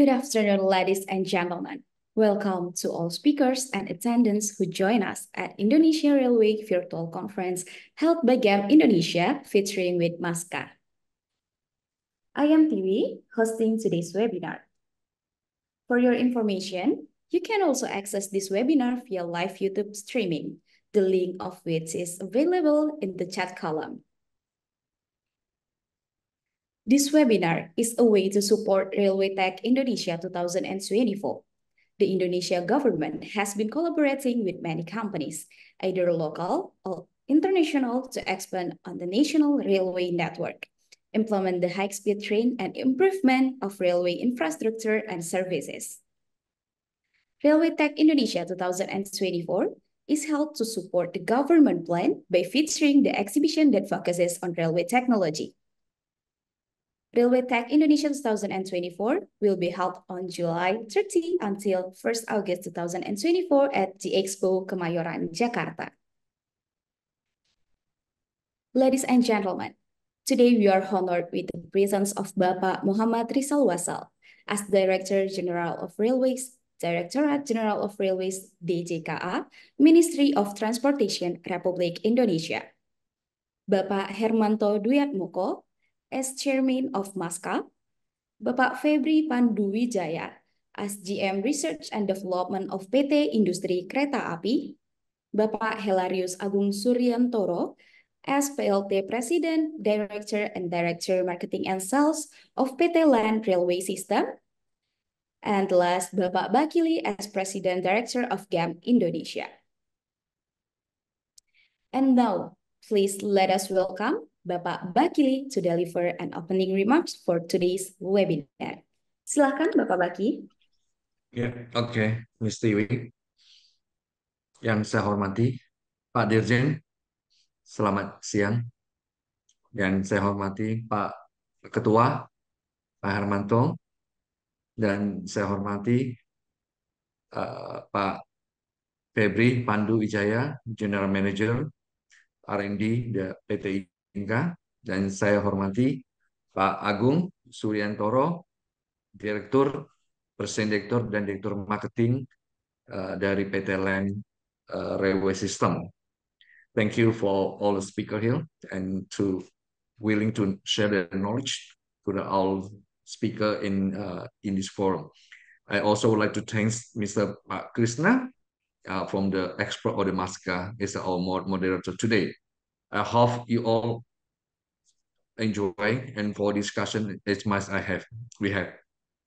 Good afternoon, ladies and gentlemen. Welcome to all speakers and attendants who join us at Indonesia Railway Virtual Conference held by GAM Indonesia featuring with Maska. I am TV hosting today's webinar. For your information, you can also access this webinar via live YouTube streaming, the link of which is available in the chat column. This webinar is a way to support Railway Tech Indonesia 2024. The Indonesia government has been collaborating with many companies, either local or international, to expand on the national railway network, implement the high-speed train and improvement of railway infrastructure and services. Railway Tech Indonesia 2024 is held to support the government plan by featuring the exhibition that focuses on railway technology. Railway Tech Indonesia 2024 will be held on July 30 until 1st August 2024 at the Expo Kemayoran, Jakarta. Ladies and gentlemen, today we are honored with the presence of Bapak Muhammad Rizal Wasal as Director General of Railways, Directorate General of Railways DJKA, Ministry of Transportation Republik Indonesia. Bapak Hermanto Duyatmoko, as Chairman of MASCA, Bapak Febri Wijaya, as GM Research and Development of PT Industri Kereta Api, Bapak Helarius Agung Suryantoro as PLT President, Director, and Director Marketing and Sales of PT Land Railway System, and last, Bapak Bakili as President Director of GAM Indonesia. And now, please let us welcome Bapak Bakili to deliver an opening remarks for today's webinar. Silakan Bapak Baki. Ya, yeah, oke, okay. Miss Tiwi. Yang saya hormati, Pak Dirjen, selamat siang. Yang saya hormati Pak Ketua, Pak Hermanto, dan saya hormati uh, Pak Febri Pandu Wijaya, General Manager R&D PT Inka dan saya hormati Pak Agung Suryantoro, Direktur, Persen Direktur dan Direktur Marketing uh, dari PT Land uh, Railway System. Thank you for all the speaker here and to willing to share their knowledge to the all speaker in uh, in this forum. I also would like to thank Mr. Pak Krishna uh, from the expert of the Maska is our moderator today. I hope you all enjoy and for discussion as much I have we have.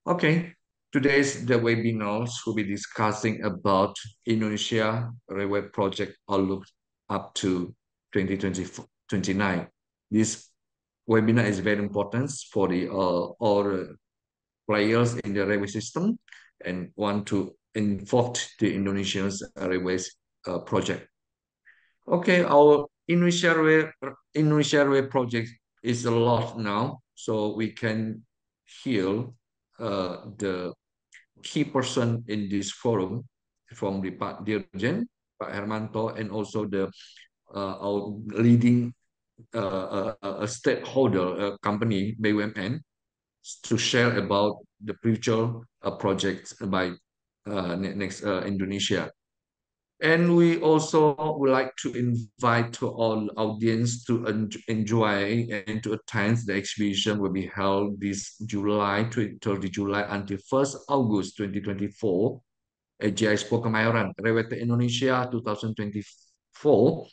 Okay, today's the webinars will be discussing about Indonesia Railway Project Outlook up to 2029. This webinar is very important for the uh, all players in the railway system and want to involved the Indonesian's railway uh, project. Okay, our Indonesia railway Indonesia project is a lot now, so we can hear uh, the key person in this forum from the Pak Dirjen, Pak Hermanto, and also the uh, our leading uh, a, uh, a uh, stakeholder uh, company, BUMN, to share about the future uh, projects by uh, next uh, Indonesia. And we also would like to invite to all audience to enjoy and to attend the exhibition will be held this July, 30 July until 1st August 2024 at GI Expo Kemayoran, Rewete Indonesia 2024.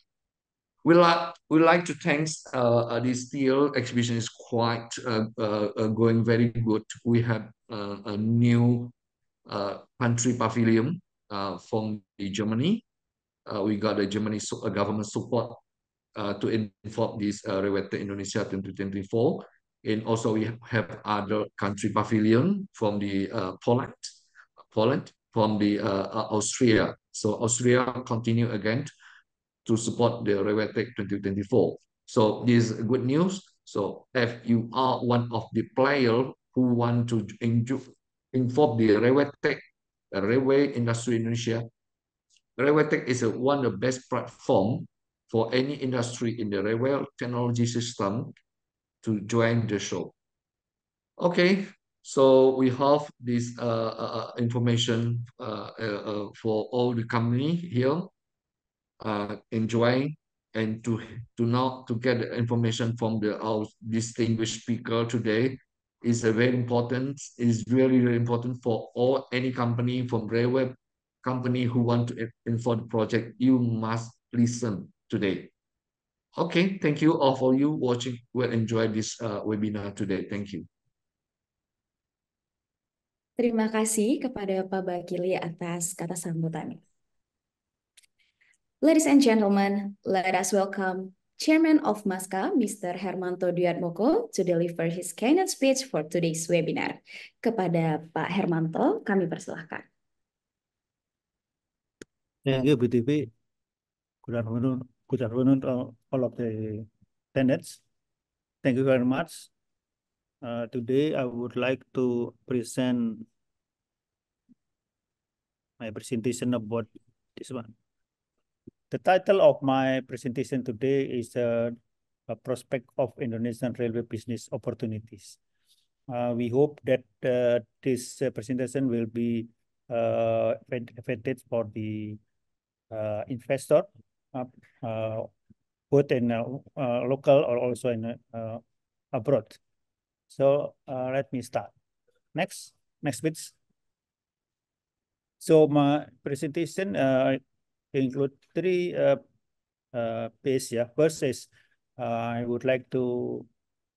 We like we like to thanks uh, uh, this year exhibition is quite uh, uh, going very good. We have a new uh, country pavilion uh, from Germany. Uh, we got the Germany so, government support to inform this uh, Reweta Indonesia 2024. And also we have other country pavilion from the Poland, Poland, from the Austria. So Austria continue again to support the Rewetech 2024. So this is good news. So if you are one of the player who want to enjoy, inform the railway tech, the railway industry in Indonesia. Railway tech is a, one of the best platform for any industry in the railway technology system to join the show. Okay, so we have this uh, uh, uh information uh, uh, uh, for all the company here enjoying and to to now to get information from the our distinguished speaker today is a very important, is really, really important for all any company from railway company who want to inform the project. You must listen today. Okay, thank you all for you watching. Will enjoy this uh, webinar today. Thank you. Terima kasih kepada Pak Bakili atas kata sambutannya. Ladies and gentlemen, let us welcome Chairman of MASCA, Mr. Hermanto Duyatmoko, to deliver his keynote speech for today's webinar. Kepada Pak Hermanto, kami persilahkan. Thank ya, you, ya, BTV. Good afternoon, good afternoon to all of the attendants. Thank you very much. Uh, today, I would like to present my presentation about this one. The title of my presentation today is uh, a prospect of Indonesian railway business opportunities. Uh, we hope that uh, this uh, presentation will be uh, effective for the uh, investor, uh, both in local or also in abroad. So let me start. Next, next please. So my presentation include three uh, uh, pages. Yeah. First is uh, I would like to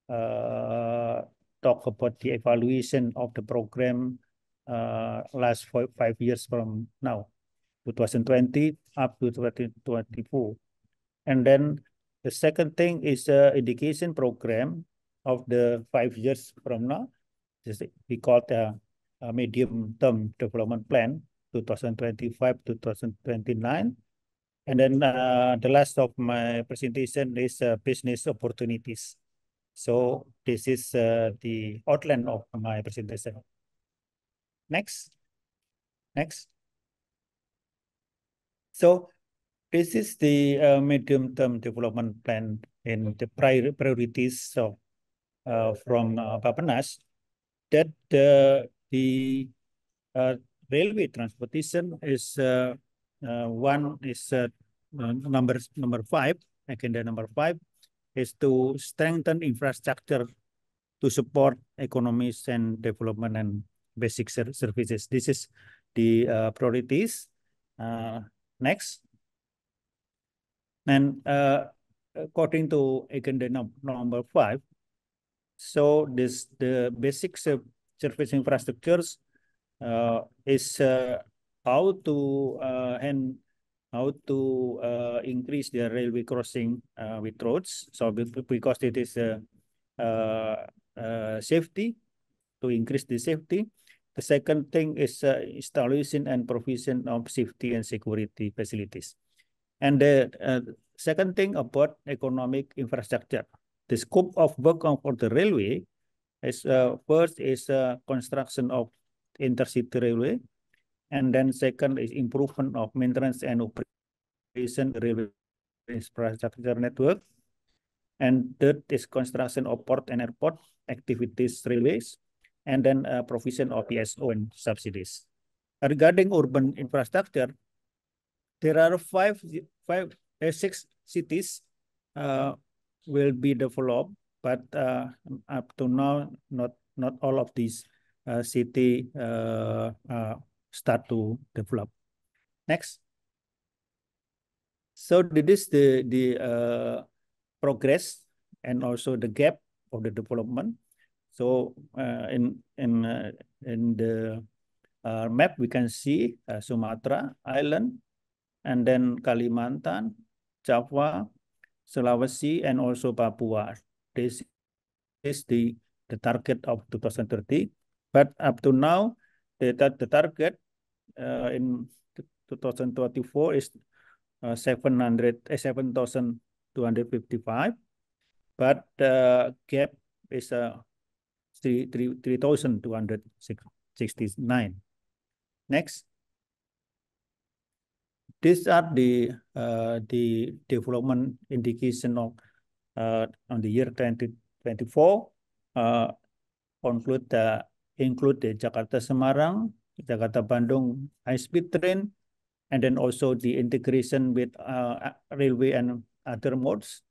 uh, talk about the evaluation of the program uh, last five, five years from now, 2020 up to 2024. And then the second thing is the education program of the five years from now. This we call the medium-term development plan 2025 to 2029. And then uh, the last of my presentation is uh, business opportunities. So this is uh, the outline of my presentation. Next. Next. So this is the uh, medium-term development plan and the prior priorities of, uh, from uh, Bapanas that uh, the railway transportation is uh, uh, one is uh, uh, number number five agenda number five is to strengthen infrastructure to support economies and development and basic ser services this is the uh, priorities uh, next and uh, according to agenda num number five so this the basic service infrastructures uh, is uh, how to uh, and how to increase the railway crossing with roads. So because it is safety to increase the safety. The second thing is installation and provision of safety and security facilities. And the second thing about economic infrastructure. The scope of work for the railway is first is construction of intercity railway. And then second is improvement of maintenance and operation railway infrastructure network. And third is construction of port and airport activities railways. And then uh, provision of PSO and subsidies. Regarding urban infrastructure, there are five, five uh, six cities uh, will be developed, but uh, up to now, not not all of these uh, city uh, uh, start to develop. Next. So this is the the uh, progress and also the gap of the development. So uh, in in uh, in the uh, map we can see uh, Sumatra Island, and then Kalimantan, Java, Sulawesi, and also Papua. This is the the target of 2030 But up to now, the, the target uh, in 2024 is uh, 700, eh, uh, But the gap is uh, 3,269. Next. These are the uh, the development indication of uh, on the year 2024 uh, conclude the include the Jakarta-Semarang, Jakarta-Bandung high-speed train, and then also the integration with uh, railway and other modes,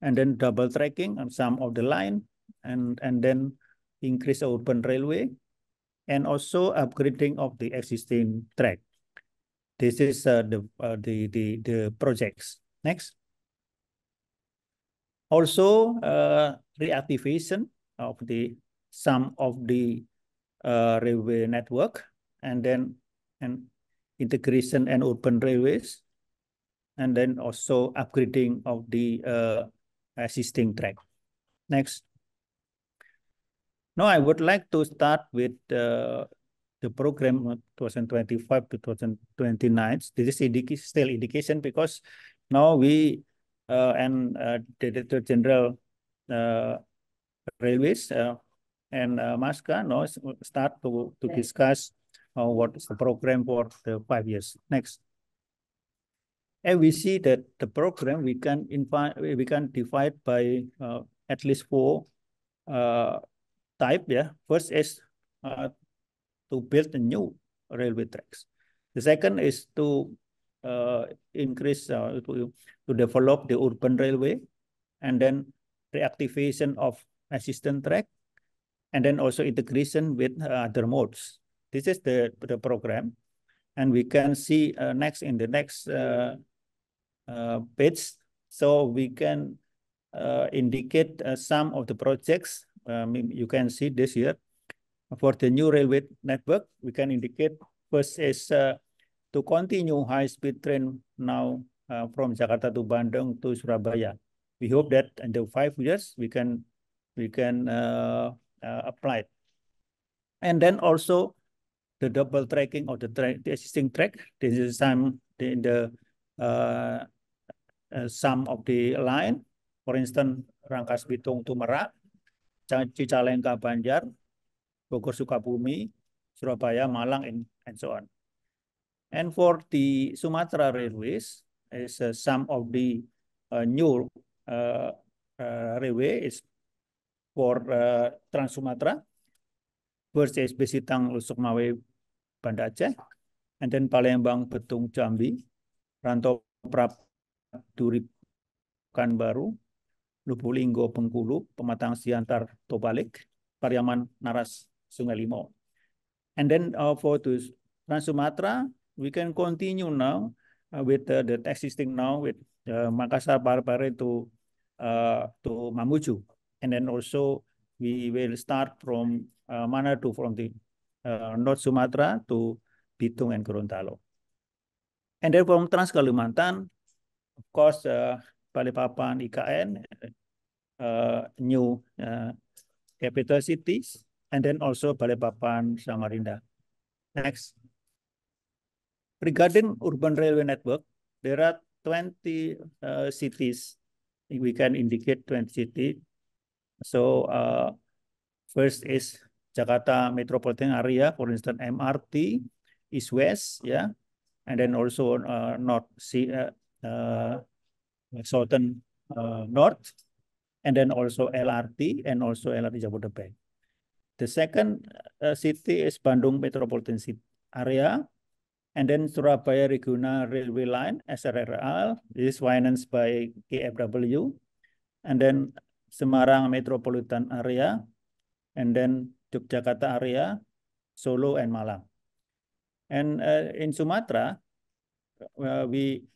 and then double tracking on some of the line, and, and then increase urban railway, and also upgrading of the existing track. This is uh, the, uh, the, the, the projects. Next. Also, uh, reactivation of the some of the uh, railway network, and then and integration and open railways, and then also upgrading of the uh, existing track. Next. Now I would like to start with uh, the program 2025 to 2029. This is still indication because now we uh, and uh, Director General uh, Railways uh, and uh, Maska no, start to, to discuss uh, what is the program for the five years. Next. And we see that the program we can we can divide by uh, at least four uh, type. Yeah, first is uh, to build a new railway tracks. The second is to uh, increase uh, to, to develop the urban railway, and then reactivation of existing track and then also integration with uh, other modes. This is the, the program. And we can see uh, next in the next uh, page. So we can indicate some of the projects. Um, you can see this here. For the new railway network, we can indicate first is to continue high-speed train now uh, from Jakarta to Bandung to Surabaya. We hope that in the five years we can we can uh, uh, applied. And then also the double tracking of the track, the existing track. This is some in the uh, uh, some of the line. For instance, Rangkas Bitung to Merak, Cicalengka Banjar, Bogor Sukabumi, Surabaya, Malang, and, and so on. And for the Sumatra Railways, is uh, some of the uh, new uh, uh, railway is for uh, Trans Sumatra, first is Besitang, Lusuk Mawe, Banda Aceh, and then Palembang, Betung, Jambi, Rantau Prap, Durip, Kanbaru, Lubulinggo, Bengkulu, Pematang Siantar, Tobalik, Pariaman, Naras, Sungai Limau. And then uh, for to Trans Sumatra, we can continue now uh, with uh, the existing now with uh, Makassar Parepare to uh, to Mamuju and then also we will start from uh, Manado, from the uh, North Sumatra to Bitung and Gorontalo. And then from Trans Kalimantan, of course, uh, Balikpapan, IKN, uh, new uh, capital cities, and then also Balikpapan, Samarinda. Next. Regarding urban railway network, there are 20 uh, cities. We can indicate 20 cities So uh, first is Jakarta metropolitan area, for instance, MRT East west, yeah, and then also uh, north, see, uh, uh, southern uh, north, and then also LRT and also LRT Jabodetabek. The second uh, city is Bandung metropolitan city area, and then Surabaya Regional Railway Line, SRRL, is financed by KFW, and then Semarang metropolitan area, and then Yogyakarta area, Solo and Malang. And uh, in Sumatra, uh, we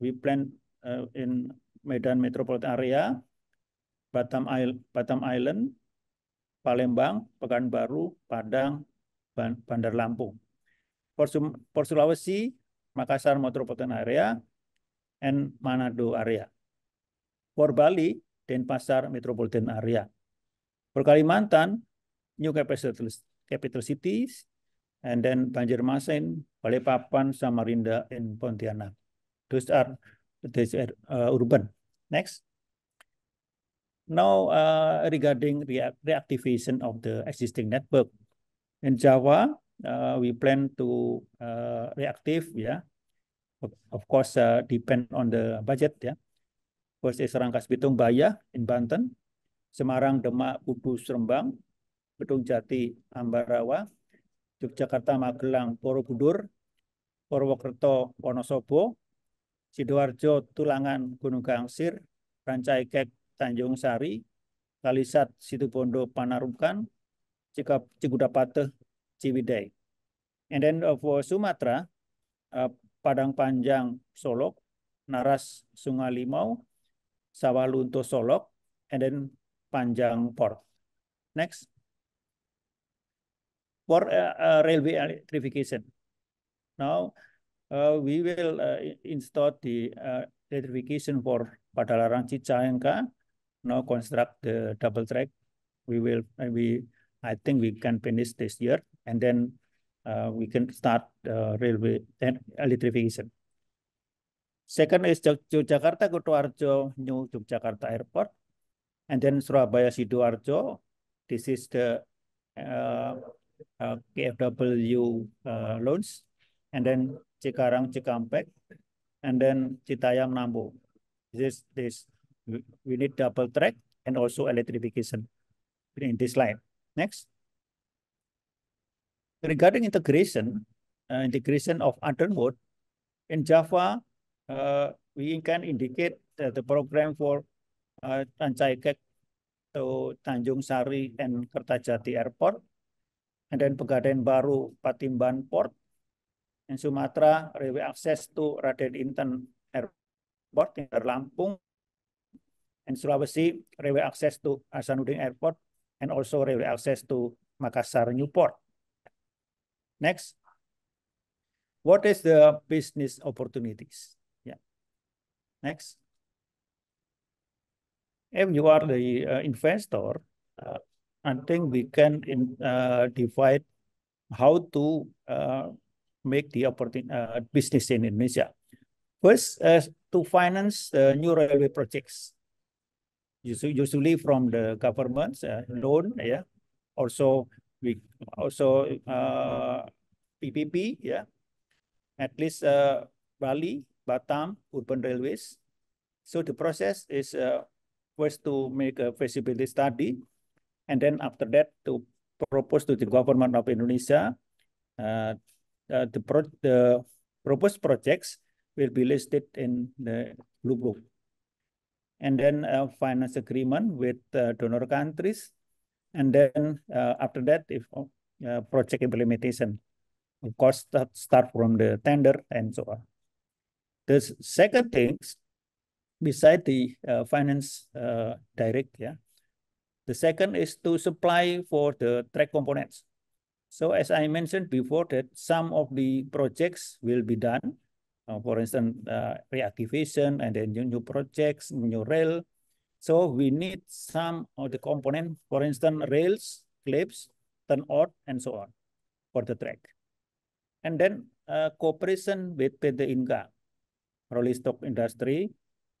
we plan uh, in Medan metropolitan area, Batam Island, Batam Island, Palembang, Pekanbaru, Padang, Bandar Lampung. For, Sum for Sulawesi, Makassar metropolitan area, and Manado area. For Bali, Denpasar Metropolitan Area. For Kalimantan, New Capital, Capital Cities, and then Banjarmasin, Balikpapan, Samarinda, and Pontianak. Those are, those are uh, urban. Next. Now, uh, regarding re reactivation of the existing network. In Java, uh, we plan to uh, reactive, yeah. Of course, uh, depend on the budget, yeah. Persis serangkas Bitung Bayah in Banten, Semarang, Demak, Kudus, Rembang, Bedung Jati, Ambarawa, Yogyakarta, Magelang, Borobudur, Purwokerto, Wonosobo, Sidoarjo, Tulangan, Gunung Gangsir, Rancai Tanjung Sari, Kalisat, Situbondo, Panarukan, Cigudapate, Ciwidey. And then uh, for Sumatera, uh, Padang Panjang, Solok, Naras, Sungai Limau, Sawalunto Solok, and then Panjang Port. Next. for uh, uh, railway electrification. Now, uh, we will uh, install the uh, electrification for Padalarang Cicayangka. Now construct the double track. We will, we, I think we can finish this year and then uh, we can start railway and electrification. Second is Yogyakarta Kutoarjo New Yogyakarta Airport, and then Surabaya Sidoarjo. This is the uh, uh, KFW uh, loans, and then Cikarang Cikampek, and then Citayam Nambu. This this we need double track and also electrification in this line. Next. Regarding integration, uh, integration of underwood in Java, uh, we can indicate the program for uh, to Tanjung Sari and Kertajati Airport, and then Pegadaian Baru Patimban Port, and Sumatra, railway access to Raden Inten Airport in Lampung, and Sulawesi railway access to Hasanuddin Airport, and also railway access to Makassar Newport. Next, what is the business opportunities? Next. If you are the uh, investor, uh, I think we can in, uh, divide how to uh, make the opportunity uh, business in Indonesia. First, to finance new railway projects, usually from the government loan, yeah. Also, we also PPP, yeah. At least Bali Batam Urban Railways. So the process is uh, first to make a feasibility study, and then after that to propose to the government of Indonesia. Uh, uh, the, pro the proposed projects will be listed in the blue book. And then a finance agreement with uh, donor countries. And then uh, after that, if uh, project implementation, of course, start from the tender and so on. The second things, beside the uh, finance uh, direct, yeah. The second is to supply for the track components. So as I mentioned before that some of the projects will be done, uh, for instance, uh, reactivation and then new, new projects, new rail. So we need some of the component, for instance, rails, clips, turnout, and so on for the track. And then uh, cooperation with Pt. Inga rolling stock industry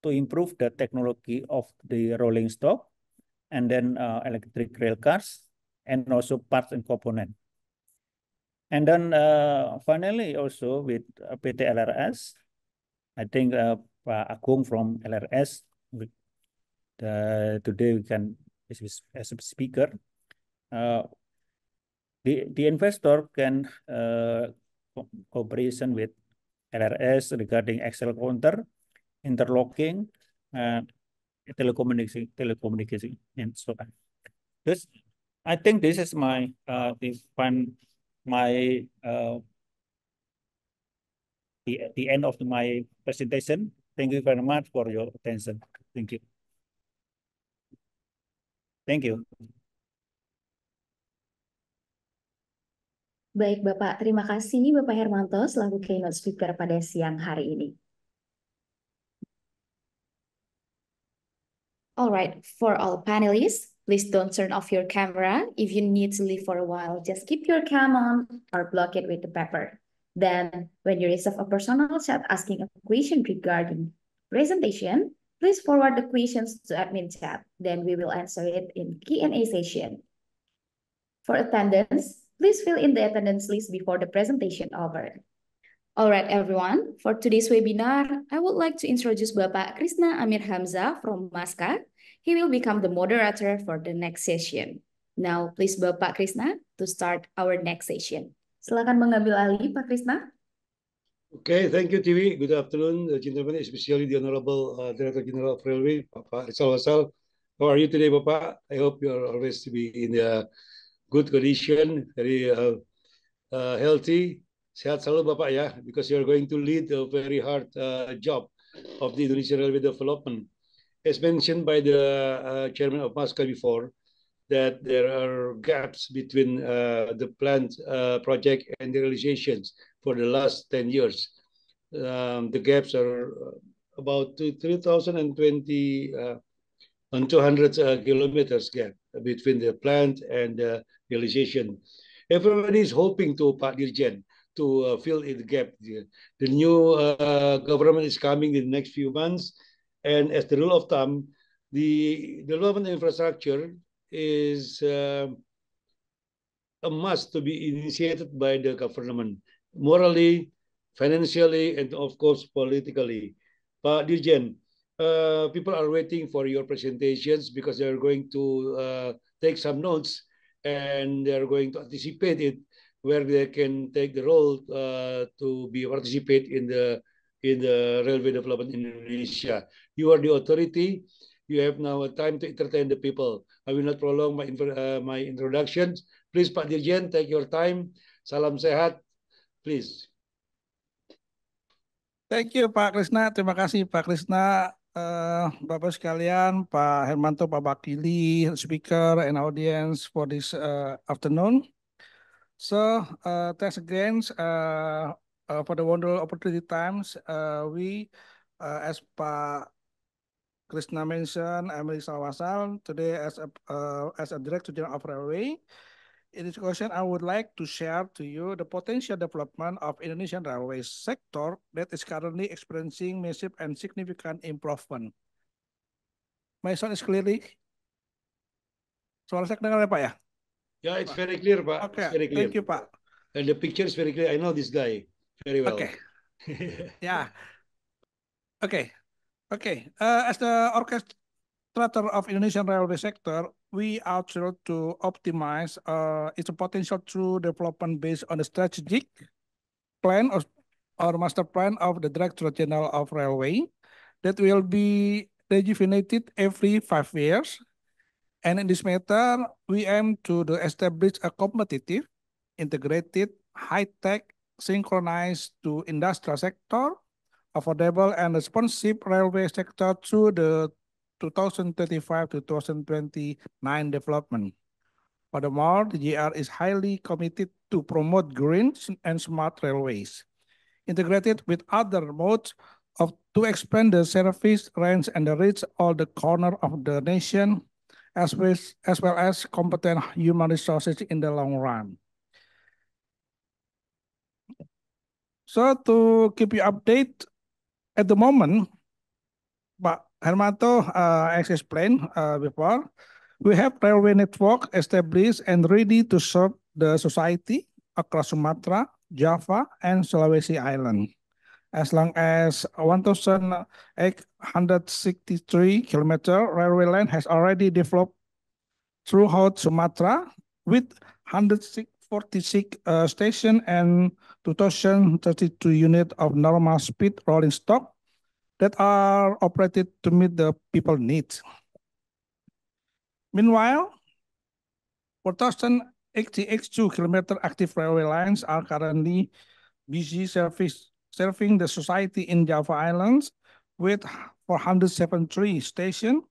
to improve the technology of the rolling stock and then uh, electric rail cars and also parts and component. And then uh, finally also with uh, PT LRS, I think uh, uh Agung from LRS the, today we can as a speaker, uh, the the investor can uh, cooperation with LRS regarding Excel counter, interlocking, telecommunication, telecommunication, and so on. This, I think, this is my uh, the fun, my uh, the the end of my presentation. Thank you very much for your attention. Thank you. Thank you. Baik Bapak, terima kasih Bapak Hermanto selaku keynote speaker pada siang hari ini. Alright, for all panelists, please don't turn off your camera. If you need to leave for a while, just keep your cam on or block it with the paper. Then, when you receive a personal chat asking a question regarding presentation, please forward the questions to admin chat. Then we will answer it in Q&A session. For attendance, Please fill in the attendance list before the presentation over. All right, everyone. For today's webinar, I would like to introduce Bapak Krishna Amir Hamzah from MASCA. He will become the moderator for the next session. Now, please Bapak Krishna to start our next session. Silakan mengambil alih, Pak Krishna. Okay, thank you, TV. Good afternoon, eh, gentlemen, especially the Honorable uh, Director General of Railway, Bapak Rizal Wasal. How are you today, Bapak? I hope you are always to be in the good condition, very uh, uh, healthy. Sehat selalu Bapak ya, because you're going to lead a very hard uh, job of the Indonesian Railway Development. As mentioned by the uh, chairman of Maska before, that there are gaps between uh, the planned uh, project and the realizations for the last 10 years. Um, the gaps are about 2020, uh, on 200 uh, kilometers gap between the plant and uh, realization. Everybody is hoping to Pak Dirjen to uh, fill in the gap. The, the new uh, government is coming in the next few months. And as the rule of thumb, the development infrastructure is um, a must to be initiated by the government, morally, financially, and of course, politically. Pak Dirjen, uh, people are waiting for your presentations because they're going to uh, take some notes and they're going to anticipate it where they can take the role uh, to be participate in the in the railway development in Indonesia. You are the authority. You have now a time to entertain the people. I will not prolong my uh, my introduction. Please, Pak Dirjen, take your time. Salam sehat, please. Thank you Pak Krishna. Terima kasih Pak Krishna Uh, Bapak sekalian, Pak Hermanto, Pak Bakili, speaker and audience for this uh, afternoon. So, uh, thanks again uh, uh, for the wonderful opportunity times. Uh, we, uh, as Pak Krishna mentioned, I'm Rizal Wasal, today as a, uh, as a Director General of Railway. In this question, I would like to share to you the potential development of Indonesian railway sector that is currently experiencing massive and significant improvement. My sound is clearly. Suara saya kedengaran ya Pak ya? Yeah, it's very clear Pak. Okay, it's very clear. thank you Pak. And the picture is very clear. I know this guy very well. Okay. yeah. Okay. Okay. Uh, as the orchestrator of Indonesian railway sector, we are trying to optimize uh, its potential through development based on the strategic plan or, or master plan of the director general of railway that will be rejuvenated every five years. And in this matter, we aim to establish a competitive, integrated, high-tech, synchronized to industrial sector, affordable and responsive railway sector through the 2025 to 2029 development. Furthermore, the GR is highly committed to promote green and smart railways, integrated with other modes of, to expand the service range and reach all the corner of the nation, as well, as well as competent human resources in the long run. So to keep you updated, at the moment, but Hermanto uh, has explained uh, before, we have railway network established and ready to serve the society across Sumatra, Java, and Sulawesi Island. As long as 1,863 kilometer railway line has already developed throughout Sumatra with 146 uh, station and 2,032 unit of normal speed rolling stock that are operated to meet the people needs. Meanwhile, 4,082 kilometer active railway lines are currently busy service, serving the society in Java Islands with 473 stations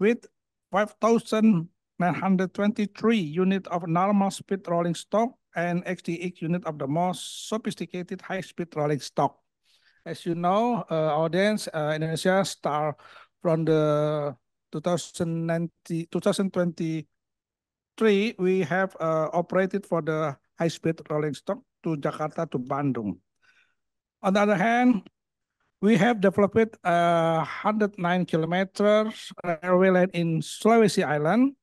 with 5,923 unit of normal speed rolling stock and 88 unit of the most sophisticated high-speed rolling stock. As you know, our uh, audience, uh, Indonesia start from the 2023, we have uh, operated for the high-speed rolling stock to Jakarta to Bandung. On the other hand, we have developed uh, 109 kilometers railway line in Sulawesi Island,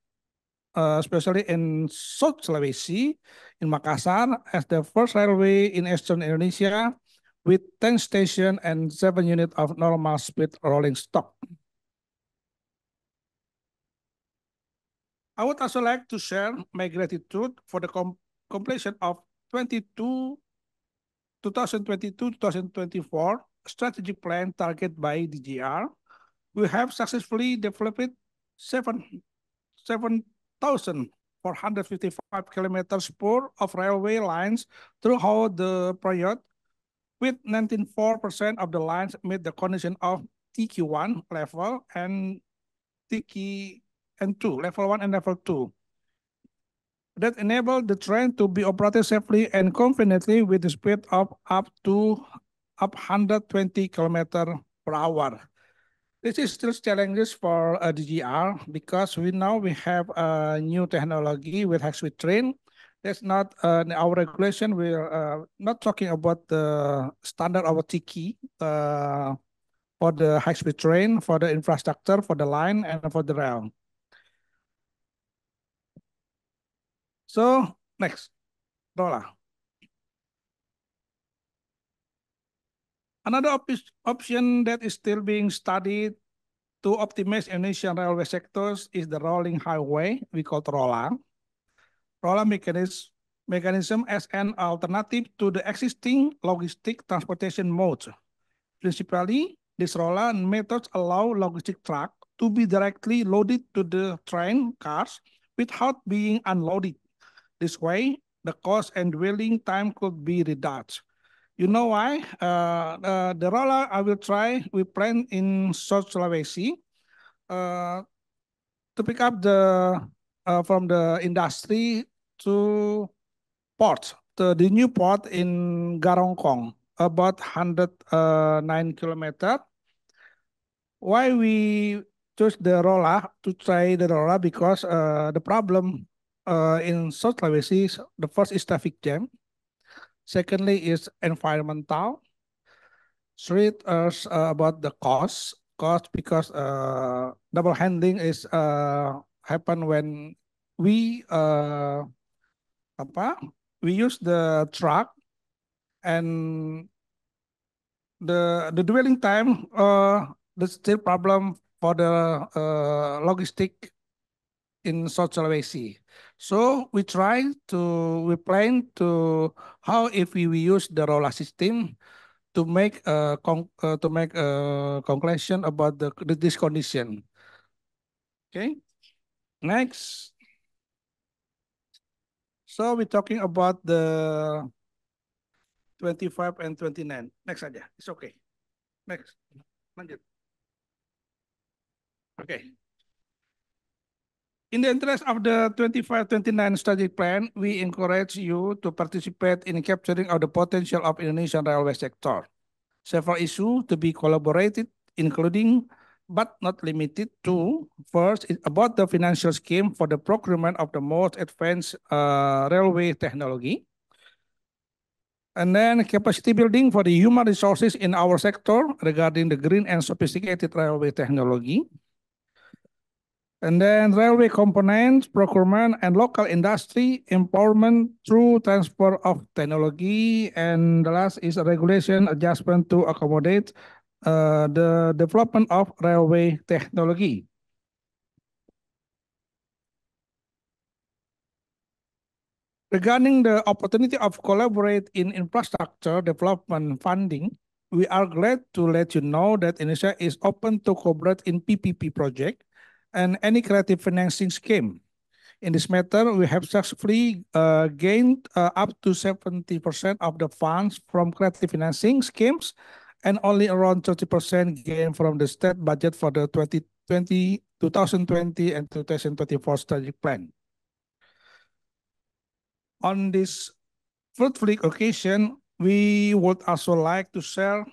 uh, especially in South Sulawesi, in Makassar, as the first railway in eastern Indonesia with 10 stations and 7 units of normal speed rolling stock. I would also like to share my gratitude for the com completion of 22 2022-2024 strategic plan targeted by DGR. We have successfully developed 7,455 kilometers per of railway lines throughout the period with 94% of the lines meet the condition of TQ1 level and TQ and 2, level 1 and level 2. That enable the train to be operated safely and confidently with the speed of up to up 120 km per hour. This is still challenges for uh, DGR because we now we have a new technology with high-speed train that's not uh, our regulation. We're uh, not talking about the standard of Tiki uh, for the high-speed train, for the infrastructure, for the line, and for the rail. So next, Rolla. Another op option that is still being studied to optimize Indonesian railway sectors is the rolling highway, we call it Rolla roller mechanism, mechanism as an alternative to the existing logistic transportation modes. Principally, this roller methods allow logistic truck to be directly loaded to the train cars without being unloaded. This way, the cost and dwelling time could be reduced. You know why? Uh, uh, the roller I will try, we plan in South Sulawesi uh, to pick up the uh, from the industry to ports. The, the new port in Kong about 109 uh, kilometer. Why we choose the Rola to try the Rola because uh, the problem uh, in South Sulawesi, the first is traffic jam. Secondly is environmental. Third is uh, about the cost. Cost because uh, double handling is uh, happen when we apa we use the truck and the the dwelling time uh the still problem for the uh, logistic in South Sulawesi. So we try to we plan to how if we, we use the roller system to make a con uh, to make a conclusion about the this condition. Okay, next. So we're talking about the 25 and 29. Next aja. It's okay. Next. Lanjut. Okay. In the interest of the 25-29 strategic plan, we encourage you to participate in capturing of the potential of Indonesian railway sector. Several issues to be collaborated, including but not limited to, first, is about the financial scheme for the procurement of the most advanced uh, railway technology. And then capacity building for the human resources in our sector regarding the green and sophisticated railway technology. And then railway components, procurement, and local industry empowerment through transfer of technology. And the last is regulation adjustment to accommodate uh, the development of railway technology. Regarding the opportunity of collaborate in infrastructure development funding, we are glad to let you know that Indonesia is open to collaborate in PPP project and any creative financing scheme. In this matter, we have successfully uh, gained uh, up to 70% of the funds from creative financing schemes and only around 30% gain from the state budget for the 2020, 2020 and 2024 strategic plan. On this fruitful occasion, we would also like to share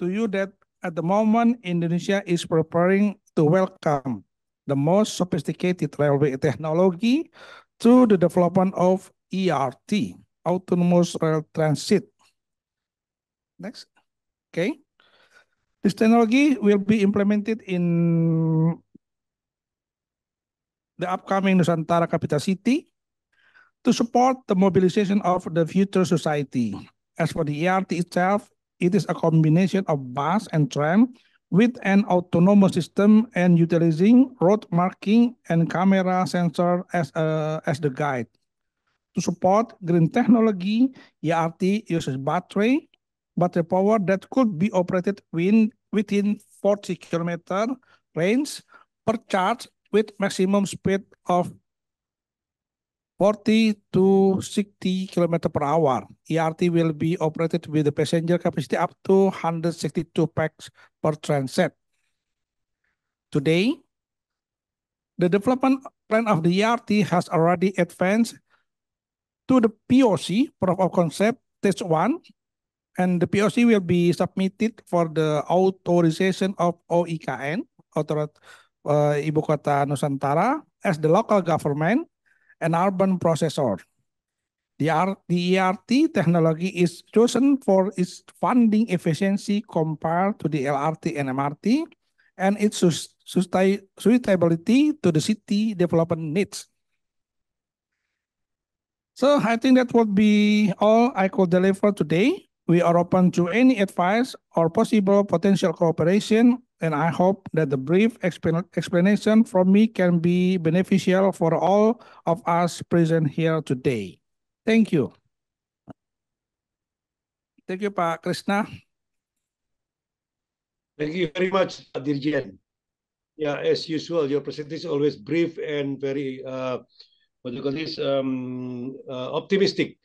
to you that at the moment, Indonesia is preparing to welcome the most sophisticated railway technology to the development of ERT, Autonomous Rail Transit. Next. Okay. This technology will be implemented in the upcoming Nusantara capital city to support the mobilization of the future society. As for the ERT itself, it is a combination of bus and tram with an autonomous system and utilizing road marking and camera sensor as, a, uh, as the guide. To support green technology, ERT uses battery but a power that could be operated within, within 40 kilometer range per charge with maximum speed of 40 to 60 km per hour. ERT will be operated with the passenger capacity up to 162 packs per transit. Today, the development plan of the ERT has already advanced to the POC, Proof of Concept, test 1, and the POC will be submitted for the authorization of OIKN, Author uh, Ibu Kota Nusantara, as the local government and urban processor. The, R the ERT technology is chosen for its funding efficiency compared to the LRT and MRT and its suitability to the city development needs. So I think that would be all I could deliver today. We are open to any advice or possible potential cooperation, and I hope that the brief explanation from me can be beneficial for all of us present here today. Thank you. Thank you, Pak Krishna. Thank you very much, Dirjen. Yeah, as usual, your presentation is always brief and very, uh, what do you call this, um, uh, optimistic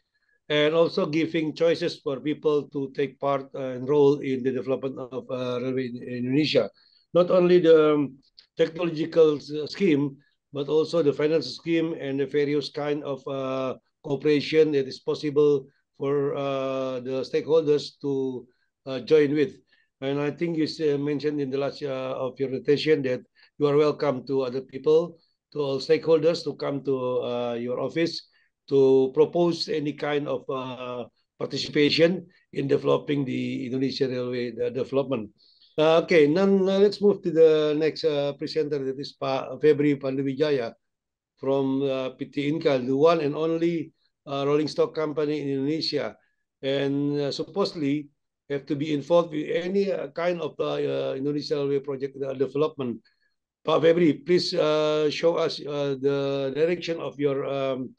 and also giving choices for people to take part and role in the development of uh, railway in Indonesia. Not only the um, technological uh, scheme, but also the financial scheme and the various kind of uh, cooperation that is possible for the stakeholders to join with. And I think you mentioned in the last of your presentation that you are welcome to other people, to all stakeholders to come to your office to propose any kind of uh, participation in developing the Indonesia railway uh, development. Uh, okay, now uh, let's move to the next uh, presenter, that is pa Febri Panduwijaya from uh, PT Inca, the one and only rolling stock company in Indonesia, and supposedly have to be involved with any kind of Indonesia railway project development. Pa Febri, please show us the direction of your um,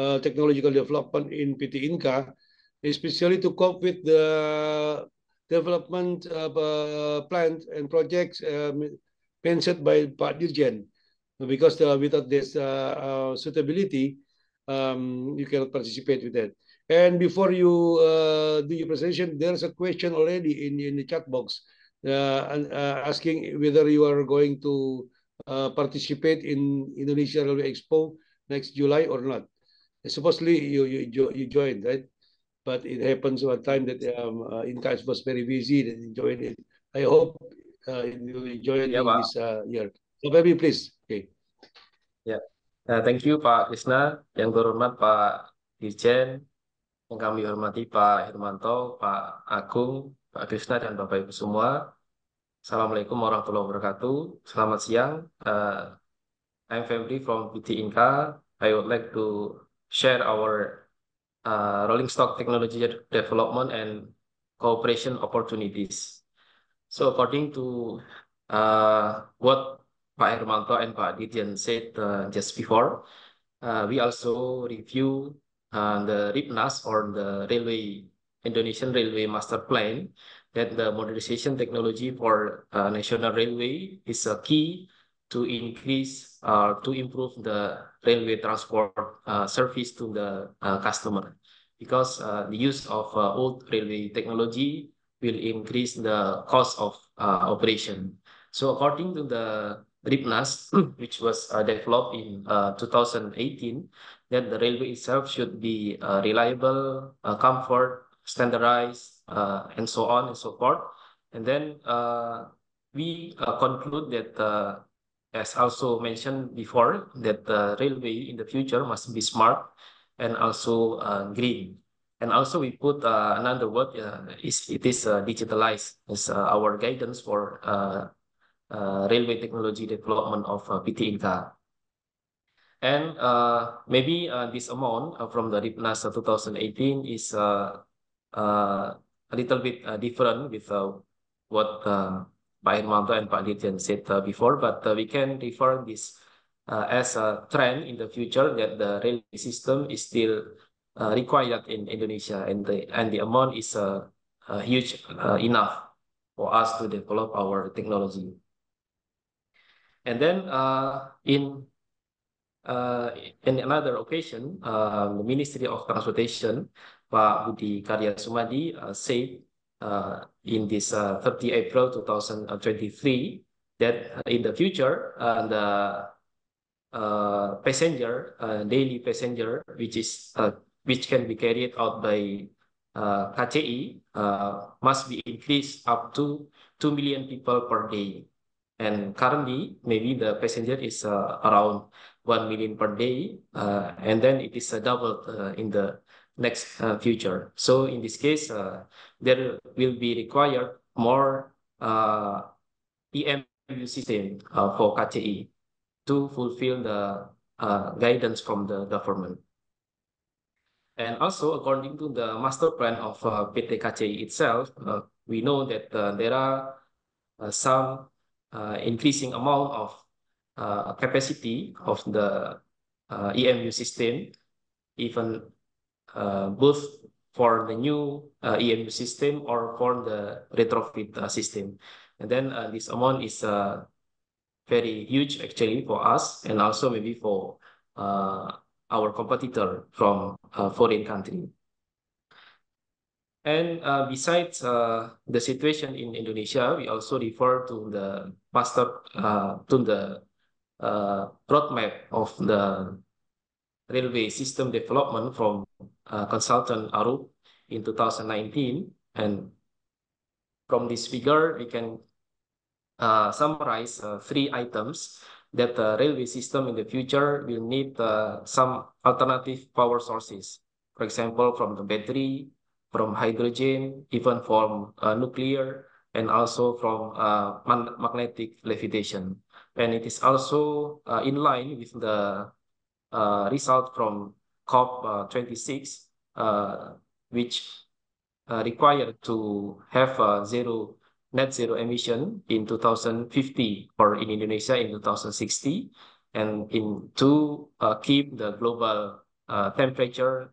uh, technological development in PT Inca, especially to cope with the development of, uh, and projects um, by Pak Dirjen. Because uh, without this uh, uh, suitability, um, you cannot participate with that. And before you do your presentation, there's a question already in, in the chat box and, asking whether you are going to participate in Indonesia Railway Expo next July or not. supposedly you you you joined right but it happens one time that um, uh, was very busy that he joined it I hope uh, you join yeah, this uh, year so maybe please okay yeah uh, thank you Pak Krishna yang terhormat Pak Dirjen yang kami hormati Pak Hermanto Pak Agung Pak Krishna dan Bapak Ibu semua Assalamualaikum warahmatullahi wabarakatuh selamat siang uh, I'm Febri from PT Inka I would like to share our uh, rolling stock technology development and cooperation opportunities. So according to uh, what Pak Hermanto and Pak Didian said uh, just before, uh, we also review uh, the RIPNAS or the Railway Indonesian Railway Master Plan that the modernization technology for uh, national railway is a key to increase or uh, to improve the railway transport uh, service to the uh, customer because uh, the use of uh, old railway technology will increase the cost of uh, operation. So according to the RIPNAS, which was developed in 2018, that the railway itself should be reliable, comfort, standardized, and so on and so forth. And then we conclude that as also mentioned before, that the railway in the future must be smart and also uh, green. And also we put uh, another word, uh, is, it is uh, digitalized as uh, our guidance for uh, railway technology development of PT Inca. And maybe this amount from the NASA 2018 is a little bit different with what by Rwanda and Palitian said uh, before, but uh, we can refer this uh, as a trend in the future that the railway system is still required in Indonesia and the, and the amount is huge enough for us to develop our technology. And then in uh, in another occasion, uh, um, the Ministry of Transportation, Pak Budi Karya Sumadi, uh, said uh, in this uh, 30 April 2023 that uh, in the future the passenger daily passenger which is which can be carried out by uh, uh must be increased up to 2 million people per day. And currently, maybe the passenger is uh, around 1 million per day, uh, and then it is uh, doubled in the next uh, future. So in this case, uh, there will be required more uh, EMU system uh, for KTE to fulfill the uh, guidance from the government. And also, according to the master plan of uh, PT KTE itself, uh, we know that there are some increasing amount of capacity of the EMU system, even uh, both for the new uh, EMU system or for the retrofit uh, system. And then this amount is very huge actually for us and also maybe for our competitor from foreign country. And uh, besides uh, the situation in Indonesia, we also refer to the master uh, to the roadmap of the railway system development from uh, consultant Arup in 2019. And from this figure, we can uh, summarize uh, three items that the railway system in the future will need uh, some alternative power sources. For example, from the battery, from hydrogen, even from uh, nuclear, and also from uh, magnetic levitation. And it is also in line with the result from COP26, uh, uh, which uh, required to have a zero net zero emission in 2050 or in Indonesia in 2060, and in to keep the global temperature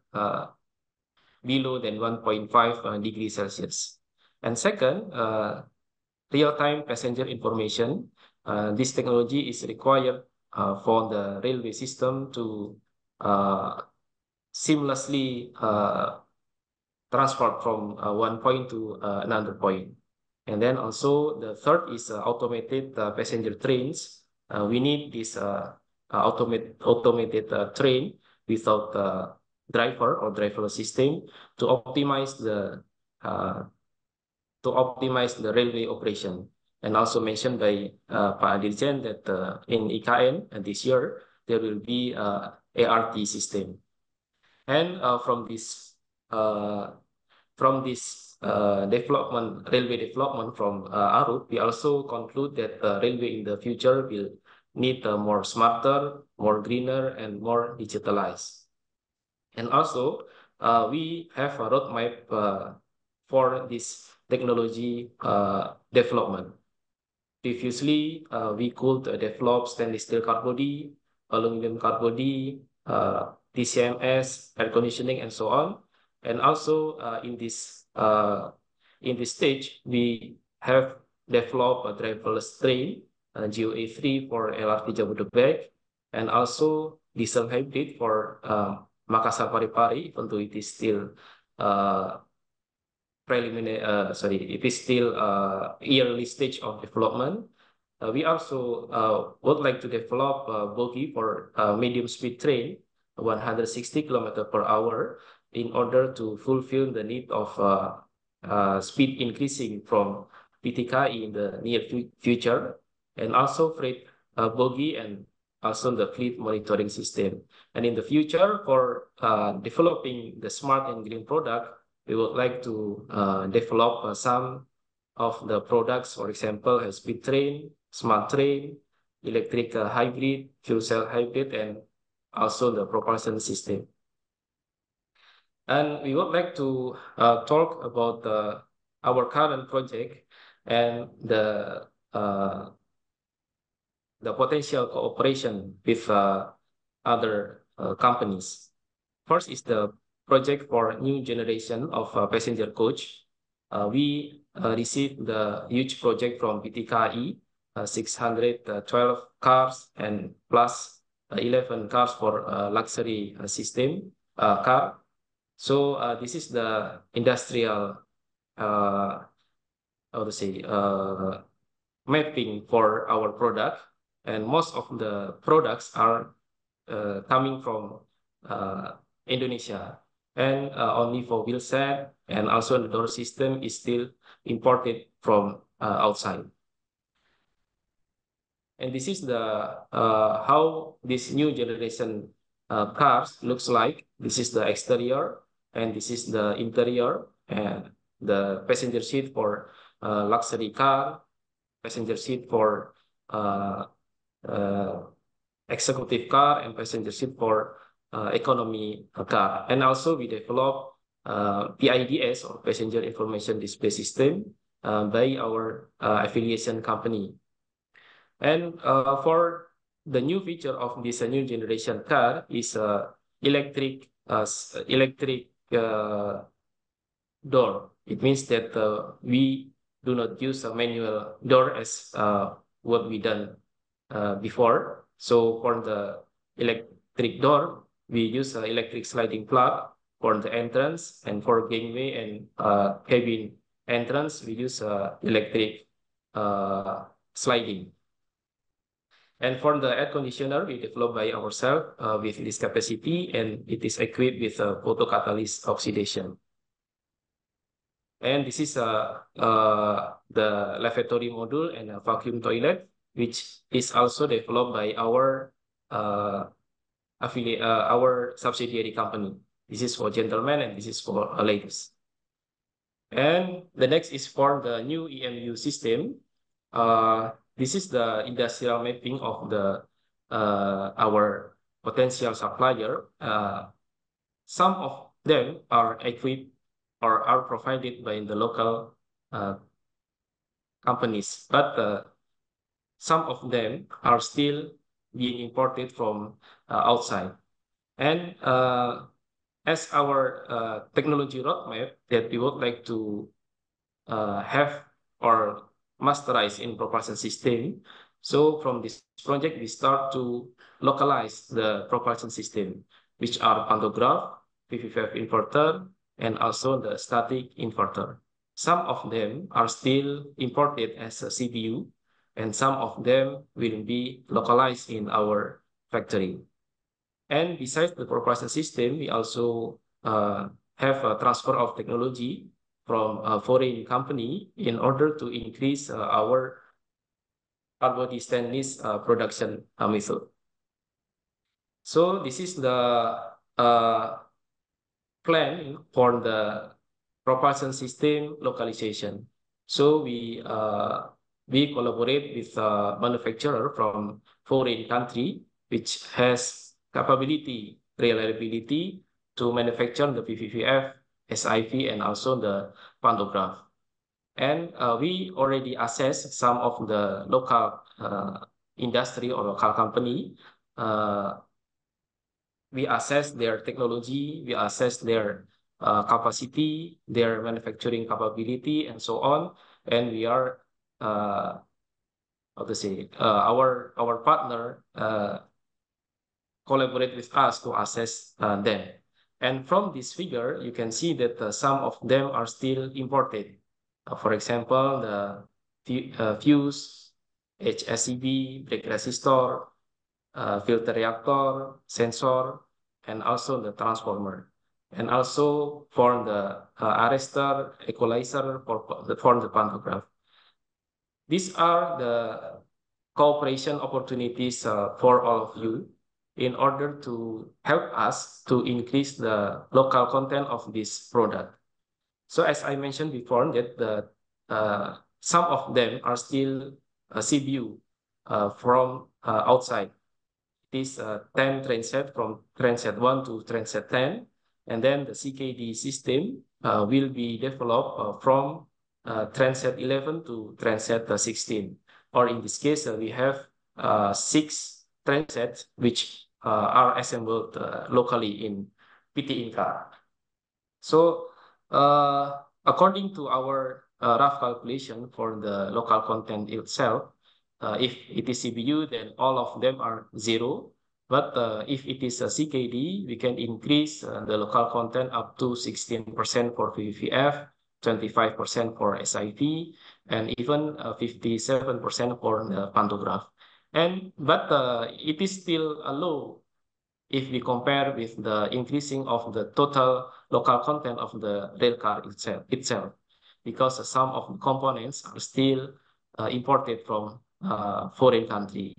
below than 1.5 degrees Celsius. And second, real-time passenger information. this technology is required for the railway system to seamlessly uh, transferred from uh, one point to uh, another point. And then also the third is uh, automated uh, passenger trains. Uh, we need this automate, automated train without uh, driver or driverless system to optimize the to optimize the railway operation. And also mentioned by uh, Pak Adirjan that in IKN this year there will be ART system. And uh, from this, uh, from this uh, development, railway development from uh, Arup, we also conclude that the railway in the future will need a uh, more smarter, more greener, and more digitalized. And also, uh, we have a roadmap uh, for this technology uh, development. Previously, uh, we could develop stainless steel car body, aluminum car body, uh, DCMS, air conditioning, and so on. And also uh, in this uh, in this stage, we have developed a driverless train, a GOA3 for LRT Jabodebek, and also diesel hybrid for uh, Makassar Paripari, even though it is still uh, preliminary, uh, sorry, it is still uh, early stage of development. Uh, we also uh, would like to develop a bogie for uh, medium speed train 160 km per hour in order to fulfill the need of uh, uh, speed increasing from PTKI in the near future, and also freight uh, bogie and also the fleet monitoring system. And in the future, for uh, developing the smart and green product, we would like to uh, develop uh, some of the products, for example, speed train, smart train, electric uh, hybrid, fuel cell hybrid, and also the propulsion system. And we would like to uh, talk about the our current project and the uh, the potential cooperation with uh, other uh, companies. First is the project for new generation of uh, passenger coach. we received the huge project from BTKE, 612 cars and plus uh, 11 cars for luxury uh, system uh, car. So this is the industrial, uh, how to say, mapping for our product. And most of the products are coming from Indonesia. And only for wheel set and also the door system is still imported from outside. And this is the uh, how this new generation uh, cars looks like. This is the exterior and this is the interior and the passenger seat for uh, luxury car, passenger seat for uh, uh, executive car and passenger seat for uh, economy car. And also we develop uh, PIDS or passenger information display system uh, by our uh, affiliation company and uh, for the new feature of this uh, new generation car is uh, electric uh, electric uh, door. It means that we do not use a manual door as what we done before. So for the electric door, we use an electric sliding plug for the entrance and for gangway and uh, cabin entrance, we use uh, electric uh, sliding. And for the air conditioner, we developed by ourselves uh, with this capacity, and it is equipped with a uh, photocatalyst oxidation. And this is uh, uh, the lavatory module and a vacuum toilet, which is also developed by our uh, affiliate, uh, our subsidiary company. This is for gentlemen, and this is for uh, ladies. And the next is for the new EMU system. Uh, this is the industrial mapping of the uh, our potential supplier. Uh, some of them are equipped or are provided by the local uh, companies, but uh, some of them are still being imported from uh, outside. And uh, as our technology roadmap that we would like to have or masterized in propulsion system. So from this project, we start to localize the propulsion system, which are pantograph, PVF inverter, and also the static inverter. Some of them are still imported as a CBU, and some of them will be localized in our factory. And besides the propulsion system, we also uh, have a transfer of technology from a foreign company in order to increase uh, our carbon uh, production uh, method. So this is the uh, plan for the propulsion system localization. So we we collaborate with a manufacturer from foreign country which has capability, reliability to manufacture the PVVF SIV and also the pantograph. And uh, we already assess some of the local uh, industry or local company. Uh, we assess their technology, we assess their uh, capacity, their manufacturing capability, and so on. And we are, uh, how to say, uh, our our partner uh, collaborate with us to assess uh, them. And from this figure, you can see that uh, some of them are still imported. Uh, for example, the uh, fuse, HSCB, brake resistor, uh, filter reactor, sensor, and also the transformer. And also for the uh, arrestor, equalizer, for for the pantograph. These are the cooperation opportunities uh, for all of you in order to help us to increase the local content of this product. So as I mentioned before, that the uh, some of them are still a uh, CBU uh, from uh, outside. It is uh, 10 transset from transset 1 to transset 10. And then the CKD system uh, will be developed uh, from uh, transset 11 to transset uh, 16. Or in this case, uh, we have uh, six transets which are uh, assembled uh, locally in PT Inca. So uh, according to our rough calculation for the local content itself, if it is CBU, then all of them are zero. But uh, if it is a CKD, we can increase uh, the local content up to 16% for VVF, 25% for SIT, and even 57% for the pantograph and but uh, it is still a low if we compare with the increasing of the total local content of the rail car itself, itself because some of the components are still uh, imported from uh, foreign country.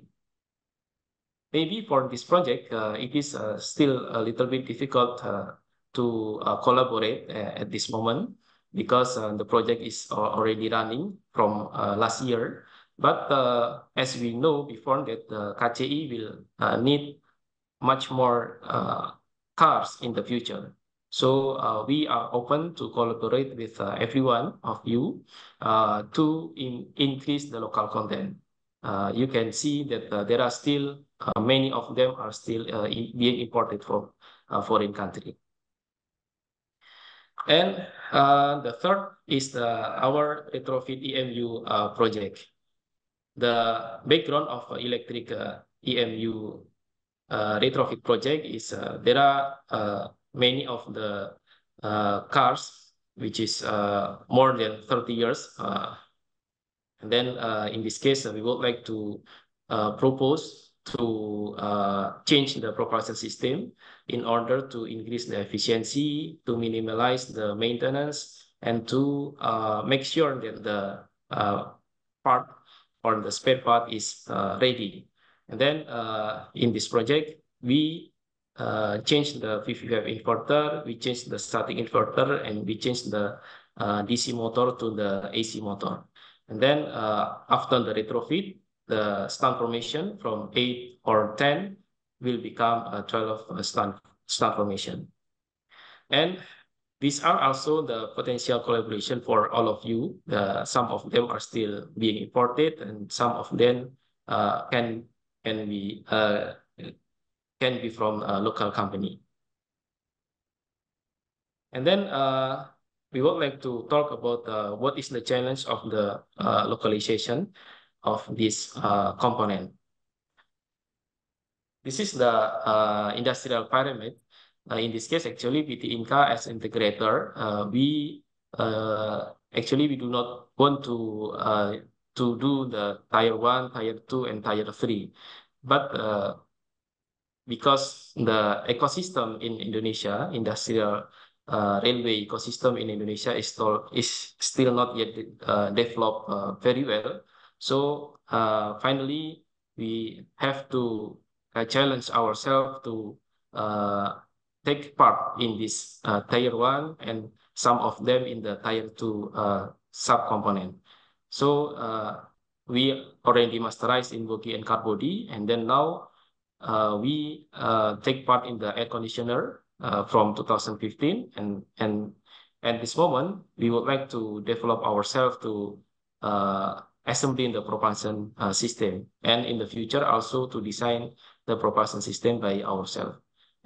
Maybe for this project, uh, it is uh, still a little bit difficult uh, to uh, collaborate at this moment because the project is already running from last year. But uh, as we know before that uh, the KCI will uh, need much more uh, cars in the future. So uh, we are open to collaborate with uh, everyone of you to in increase the local content. you can see that there are still many of them are still being imported from foreign country. And the third is the, our retrofit EMU project the background of electric uh, EMU uh, retrofit project is uh, there are many of the cars which is more than 30 years. and then in this case, we would like to propose to uh, change the propulsion system in order to increase the efficiency, to minimize the maintenance, and to uh, make sure that the uh, part or the spare part is uh, ready. And then uh, in this project, we uh, change the fifty five inverter, we change the static inverter, and we change the uh, DC motor to the AC motor. And then uh, after the retrofit, the stand formation from 8 or 10 will become a 12 stand, uh, stand formation. And these are also the potential collaboration for all of you. Uh, some of them are still being imported, and some of them uh, can can be uh, can be from a local company. And then uh, we would like to talk about uh, what is the challenge of the uh, localization of this uh, component. This is the uh, industrial pyramid uh, in this case, actually, PT Inca as integrator, uh, we uh, actually we do not want to to do the tier one, tier two, and tier three, but because the ecosystem in Indonesia, industrial uh, railway ecosystem in Indonesia is still, is still not yet uh, developed uh, very well. So finally, we have to challenge ourselves to take part in this uh, tier one and some of them in the tier two uh, subcomponent. So uh, we already masterized in Boki and car body, and then now uh, we uh, take part in the air conditioner uh, from 2015, and and at this moment we would like to develop ourselves to assembly in the propulsion system, and in the future also to design the propulsion system by ourselves.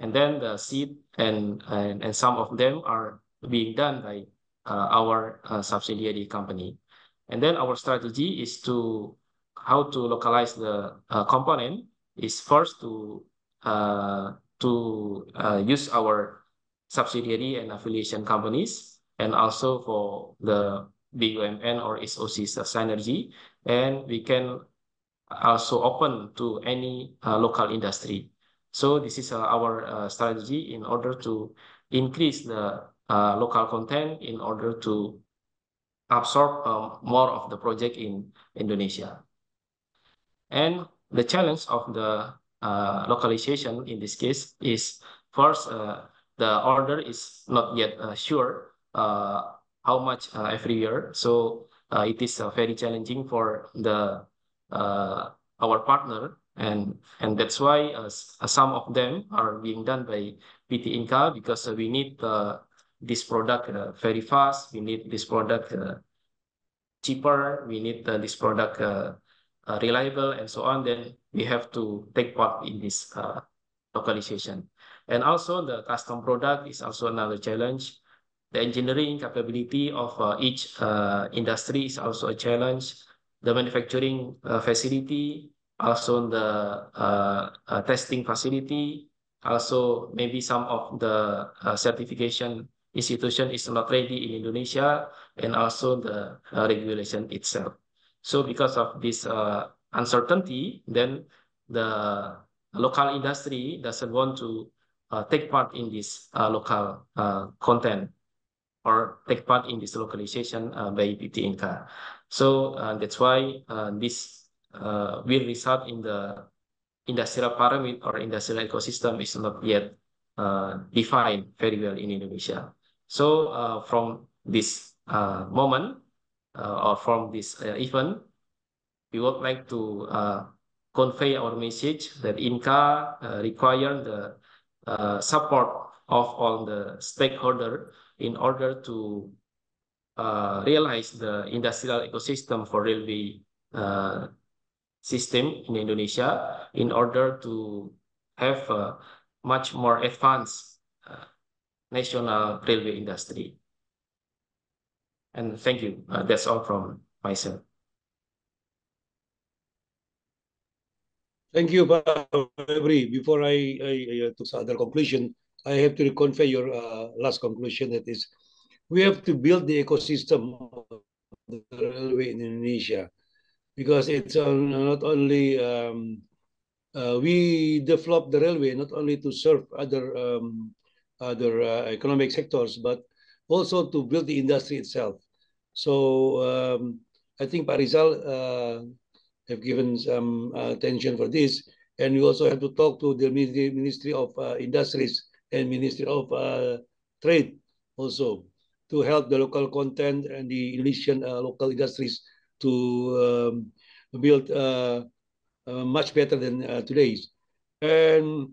And then the seed and, and, and some of them are being done by uh, our uh, subsidiary company. And then our strategy is to how to localize the uh, component is first to uh, to uh, use our subsidiary and affiliation companies and also for the BUMN or SOC's uh, synergy. And we can also open to any local industry. So this is uh, our uh, strategy in order to increase the uh, local content in order to absorb um, more of the project in Indonesia. And the challenge of the localization in this case is first, the order is not yet sure how much every year. So it is very challenging for the our partner and and that's why uh, some of them are being done by PT Inca because uh, we need uh, this product uh, very fast. We need this product uh, cheaper. We need uh, this product reliable and so on. Then we have to take part in this localization. And also the custom product is also another challenge. The engineering capability of each industry is also a challenge. The manufacturing facility also the uh, uh, testing facility, also maybe some of the uh, certification institution is not ready in Indonesia, and also the regulation itself. So because of this uncertainty, then the local industry doesn't want to uh, take part in this uh, local uh, content or take part in this localization by PT Inca. So that's why this uh, will result in the industrial pyramid or industrial ecosystem is not yet uh, defined very well in Indonesia. So uh, from this uh, moment uh, or from this uh, event, we would like to uh, convey our message that INCA uh, requires the support of all the stakeholder in order to realize the industrial ecosystem for railway system in Indonesia in order to have a much more advanced uh, national railway industry. And thank you. Uh, that's all from myself. Thank you, Fabri. Before I, I, I uh, to other conclusion, I have to reconfirm your uh, last conclusion that is, we have to build the ecosystem of the railway in Indonesia because it's not only um, uh, we develop the railway not only to serve other um, other uh, economic sectors, but also to build the industry itself. So um, I think Parizal uh, have given some attention for this, and we also have to talk to the Ministry of uh, Industries and Ministry of uh, Trade also to help the local content and the Indonesian uh, local industries to um, build uh, uh, much better than uh, today's. And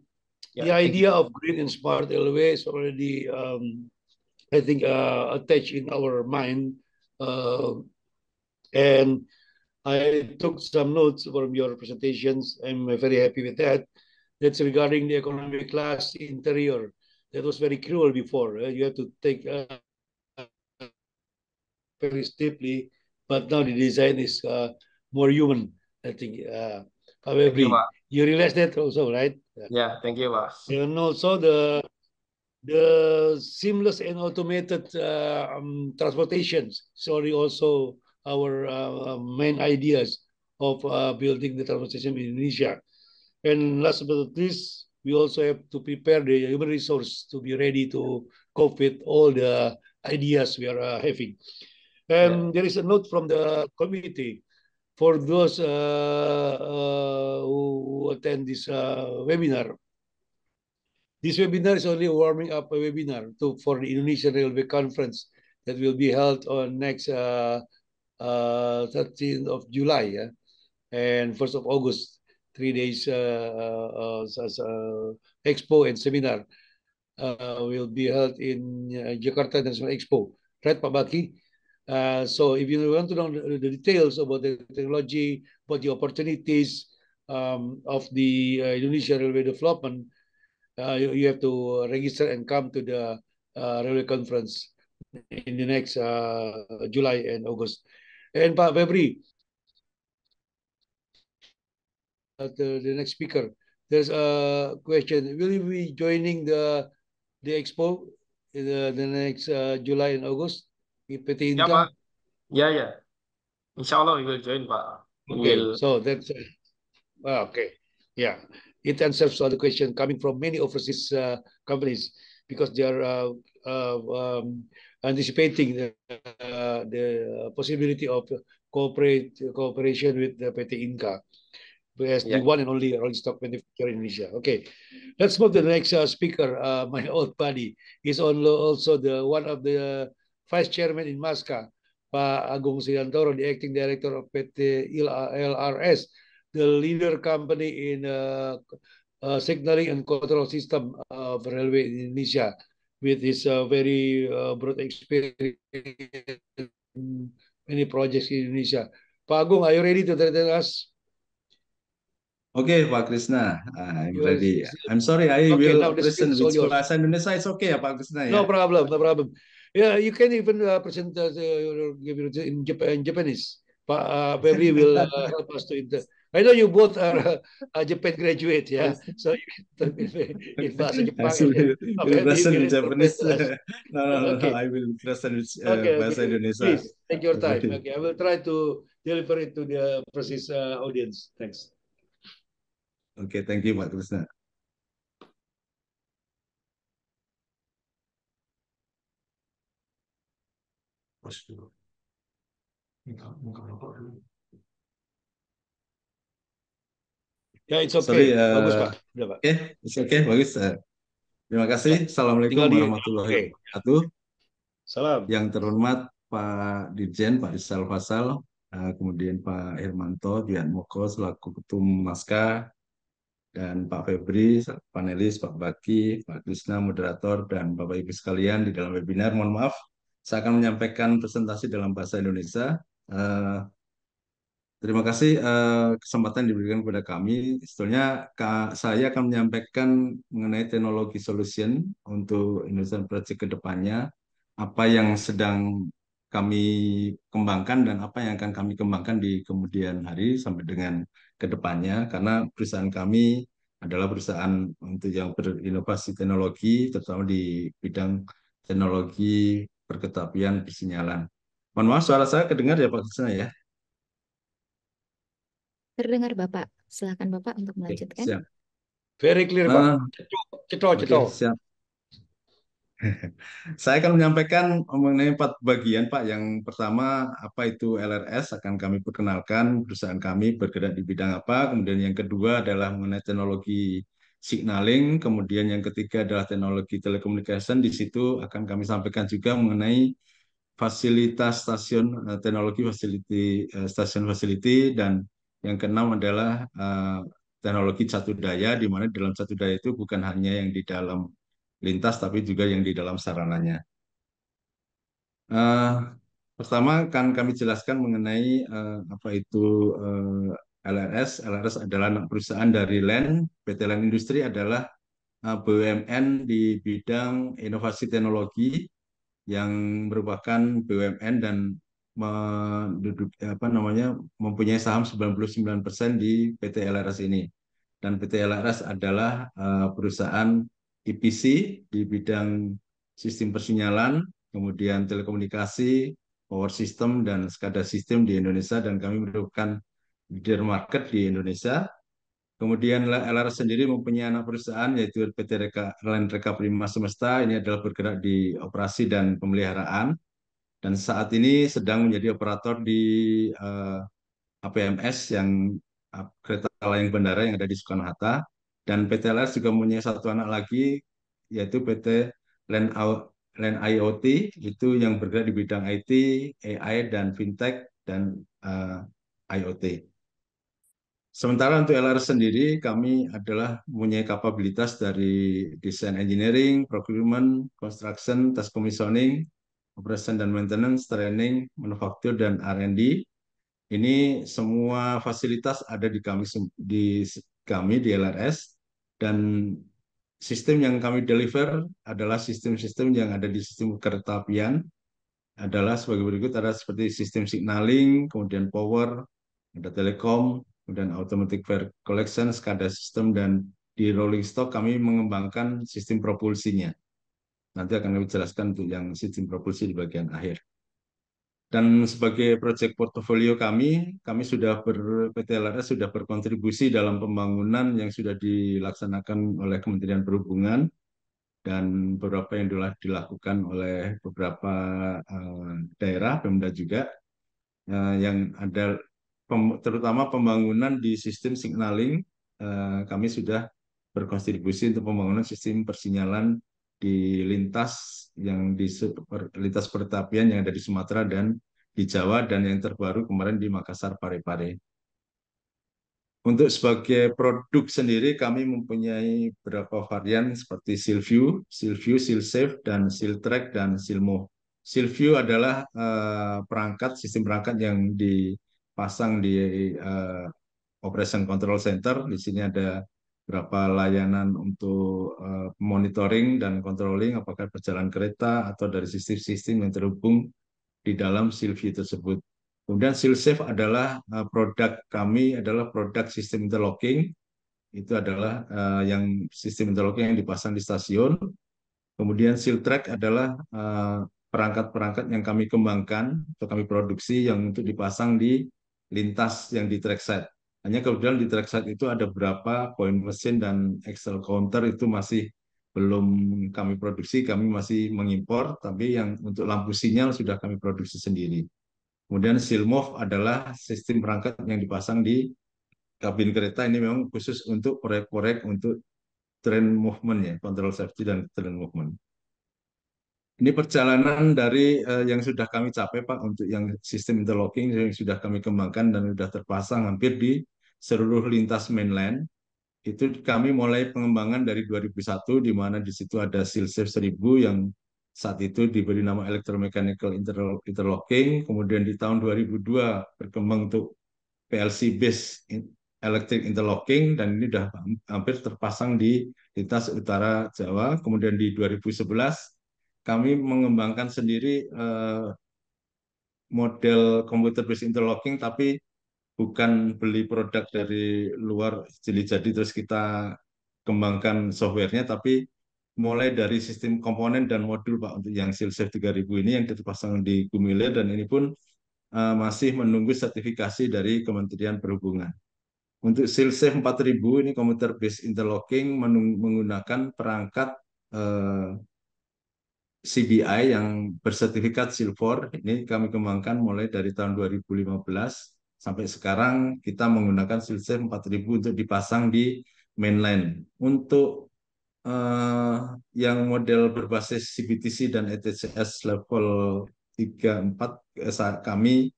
yeah, the idea of green and smart railway is already, um, I think, uh, attached in our mind. Uh, and I took some notes from your presentations. I'm very happy with that. That's regarding the economic class interior. That was very cruel before. Eh? you have to take uh, very steeply but now the design is uh, more human. I think uh, you, you, realize that also, right? Yeah, thank you, Mas. And also the the seamless and automated uh, um, transportations. Sorry, also our uh, main ideas of uh, building the transportation in Indonesia. And last but not least, we also have to prepare the human resource to be ready to cope with all the ideas we are uh, having. And yeah. there is a note from the committee for those uh, uh, who attend this uh, webinar. This webinar is only warming up a webinar to, for the Indonesian Railway Conference that will be held on next 13th uh, uh, of July yeah? and 1st of August, three days uh, expo and seminar will be held in Jakarta National Expo. Right, Pak Baki? Uh, so if you want to know the details about the technology, about the opportunities um, of the uh, Indonesia railway development, uh, you, you, have to register and come to the uh, railway conference in the next uh, July and August. And Pak Febri, the, the next speaker, there's a question. Will you be joining the the expo in the, the next July and August? If Inka, yeah, yeah, Inshallah, we will join. We okay. So that's uh, okay. Yeah, it answers all the questions coming from many overseas uh, companies because they are uh, uh um, anticipating the, uh, the possibility of cooperate cooperation with the PT Inca as yeah. the one and only rolling stock manufacturer in Indonesia. Okay, let's move to the next uh, speaker. Uh, my old buddy is also the one of the Vice Chairman in Masca, Pak Agung Sidantoro, the Acting Director of PT LRS, the leader company in uh, uh, signaling and control system of railway in Indonesia, with his uh, very uh, broad experience in many projects in Indonesia. Pak Agung, are you ready to tell us? Okay, Pak Krishna, ah, I'm yes, ready. I'm sorry, I okay, will listen with Bahasa Indonesia. It's okay, Pak Krishna. No yeah. problem, no problem. Yeah, you can even uh, present uh, in, Japan, Japanese. But uh, Beverly will uh, help us to inter. I know you both are uh, Japan graduate, yeah. So you can oh, in bahasa Jepang. Actually, okay, present in Japanese. no, no, no, okay. no. I will present uh, okay, bahasa okay. Indonesia. Please take your time. Okay. okay, I will try to deliver it to the precise uh, uh, audience. Thanks. Okay, thank you, Pak Krishna. Ya, yeah, it's okay. Sorry, uh, bagus, Pak. Oke, okay. it's okay. Bagus. Uh, terima kasih. Assalamualaikum di... warahmatullahi wabarakatuh. Salam. Yang terhormat Pak Dirjen, Pak Isal Fasal, uh, kemudian Pak Hermanto, Dian Moko, selaku Ketum Maska, dan Pak Febri, panelis, Pak Baki, Pak Krisna, moderator, dan Bapak-Ibu sekalian di dalam webinar. Mohon maaf, saya akan menyampaikan presentasi dalam bahasa Indonesia. Uh, terima kasih uh, kesempatan diberikan kepada kami. Sebetulnya saya akan menyampaikan mengenai teknologi solution untuk Indonesian Project ke depannya, apa yang sedang kami kembangkan dan apa yang akan kami kembangkan di kemudian hari sampai dengan ke depannya karena perusahaan kami adalah perusahaan untuk yang berinovasi teknologi, terutama di bidang teknologi berketapian, bersinyalan. Mohon maaf suara saya kedengar ya Pak Krisna ya. Terdengar Bapak. Silakan Bapak untuk melanjutkan. siap. Very clear Pak. Cetol, cetol. Okay, siap. Saya akan menyampaikan mengenai empat bagian Pak. Yang pertama apa itu LRS akan kami perkenalkan perusahaan kami bergerak di bidang apa. Kemudian yang kedua adalah mengenai teknologi signaling, kemudian yang ketiga adalah teknologi telekomunikasi. Di situ akan kami sampaikan juga mengenai fasilitas stasiun eh, teknologi facility eh, stasiun facility dan yang keenam adalah eh, teknologi satu daya di mana dalam satu daya itu bukan hanya yang di dalam lintas tapi juga yang di dalam sarananya. pertama akan kami jelaskan mengenai apa itu LRS. LRS adalah anak perusahaan dari LEN. PT LEN Industri adalah eh, BUMN di bidang inovasi teknologi yang merupakan BUMN dan menduduk, apa namanya mempunyai saham 99% di PT LRS ini. Dan PT LRS adalah eh, perusahaan IPC di bidang sistem persinyalan, kemudian telekomunikasi, power system dan SCADA sistem di Indonesia dan kami merupakan leader market di Indonesia. Kemudian LR sendiri mempunyai anak perusahaan yaitu PT Reka, Airline Reka Prima Semesta. Ini adalah bergerak di operasi dan pemeliharaan. Dan saat ini sedang menjadi operator di uh, eh, APMS yang uh, kereta layang bandara yang ada di Soekarno-Hatta. Dan PT LR juga punya satu anak lagi yaitu PT Land, Land IoT itu yang bergerak di bidang IT, AI, dan fintech, dan uh, eh, IoT. Sementara untuk LR sendiri, kami adalah punya kapabilitas dari desain engineering, procurement, construction, task commissioning, operation dan maintenance, training, manufaktur, dan R&D. Ini semua fasilitas ada di kami di kami di LRS dan sistem yang kami deliver adalah sistem-sistem yang ada di sistem kereta apian adalah sebagai berikut ada seperti sistem signaling, kemudian power, ada telekom, kemudian automatic fare collection, SCADA system, dan di rolling stock kami mengembangkan sistem propulsinya. Nanti akan kami jelaskan untuk yang sistem propulsi di bagian akhir. Dan sebagai proyek portofolio kami, kami sudah ber, PT LRS sudah berkontribusi dalam pembangunan yang sudah dilaksanakan oleh Kementerian Perhubungan dan beberapa yang telah dilakukan oleh beberapa uh, daerah, Pemda juga uh, yang ada terutama pembangunan di sistem signaling eh, kami sudah berkontribusi untuk pembangunan sistem persinyalan di lintas yang di lintas pertapian yang ada di Sumatera dan di Jawa dan yang terbaru kemarin di Makassar Parepare. Untuk sebagai produk sendiri kami mempunyai beberapa varian seperti Silview, Silview, Silsafe, dan siltrack dan Silmo. Silview adalah eh, perangkat, sistem perangkat yang di, pasang di eh, operation control center. Di sini ada berapa layanan untuk uh, monitoring dan controlling apakah perjalanan kereta atau dari sistem-sistem yang terhubung di dalam Silvi tersebut. Kemudian Silsafe adalah uh, produk kami adalah produk sistem interlocking. Itu adalah uh, yang sistem interlocking yang dipasang di stasiun. Kemudian Siltrack adalah perangkat-perangkat uh, perangkat -perangkat yang kami kembangkan atau kami produksi yang untuk dipasang di lintas yang di track Hanya kebetulan di track itu ada berapa poin mesin dan Excel counter itu masih belum kami produksi, kami masih mengimpor, tapi yang untuk lampu sinyal sudah kami produksi sendiri. Kemudian Silmov adalah sistem perangkat yang dipasang di kabin kereta ini memang khusus untuk proyek-proyek untuk train movement ya, control safety dan train movement ini perjalanan dari uh, yang sudah kami capai Pak untuk yang sistem interlocking yang sudah kami kembangkan dan sudah terpasang hampir di seluruh lintas mainland. Itu kami mulai pengembangan dari 2001 di mana di situ ada Silsif 1000 yang saat itu diberi nama Electromechanical Interlocking, kemudian di tahun 2002 berkembang untuk PLC based electric interlocking dan ini sudah hampir terpasang di lintas utara Jawa. Kemudian di 2011 kami mengembangkan sendiri uh, model komputer based interlocking tapi bukan beli produk dari luar jadi-jadi terus kita kembangkan softwarenya tapi mulai dari sistem komponen dan modul Pak untuk yang tiga 3000 ini yang terpasang di Gumilir dan ini pun uh, masih menunggu sertifikasi dari Kementerian Perhubungan. Untuk empat 4000 ini komputer based interlocking menggunakan perangkat uh, CBI yang bersertifikat silver ini kami kembangkan mulai dari tahun 2015 sampai sekarang kita menggunakan silver 4000 untuk dipasang di mainline. Untuk uh, yang model berbasis CBTC dan ETCS level 3 4 saat kami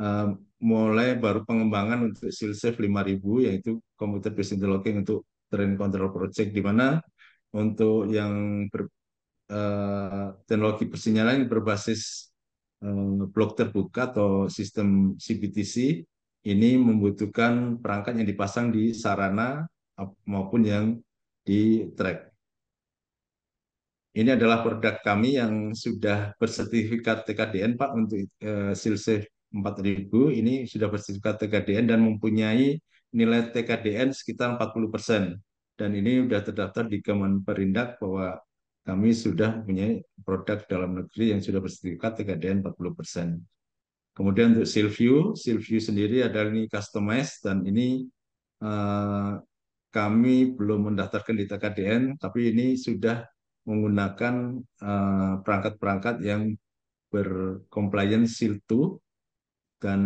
uh, mulai baru pengembangan untuk silver 5000 yaitu computer based interlocking untuk train control project di mana untuk yang ber, Eh, teknologi persinyalan berbasis eh, blok terbuka atau sistem CBTC ini membutuhkan perangkat yang dipasang di sarana maupun yang di track. Ini adalah produk kami yang sudah bersertifikat TKDN Pak untuk uh, Silsafe 4000 ini sudah bersertifikat TKDN dan mempunyai nilai TKDN sekitar 40 dan ini sudah terdaftar di Kemenperindak bahwa kami sudah punya produk dalam negeri yang sudah bersertifikat TKDN 40%. persen. Kemudian untuk Silview, Silview sendiri adalah ini customized dan ini uh, kami belum mendaftarkan di TKDN, tapi ini sudah menggunakan eh, perangkat-perangkat uh, yang bercompliance SIL2 dan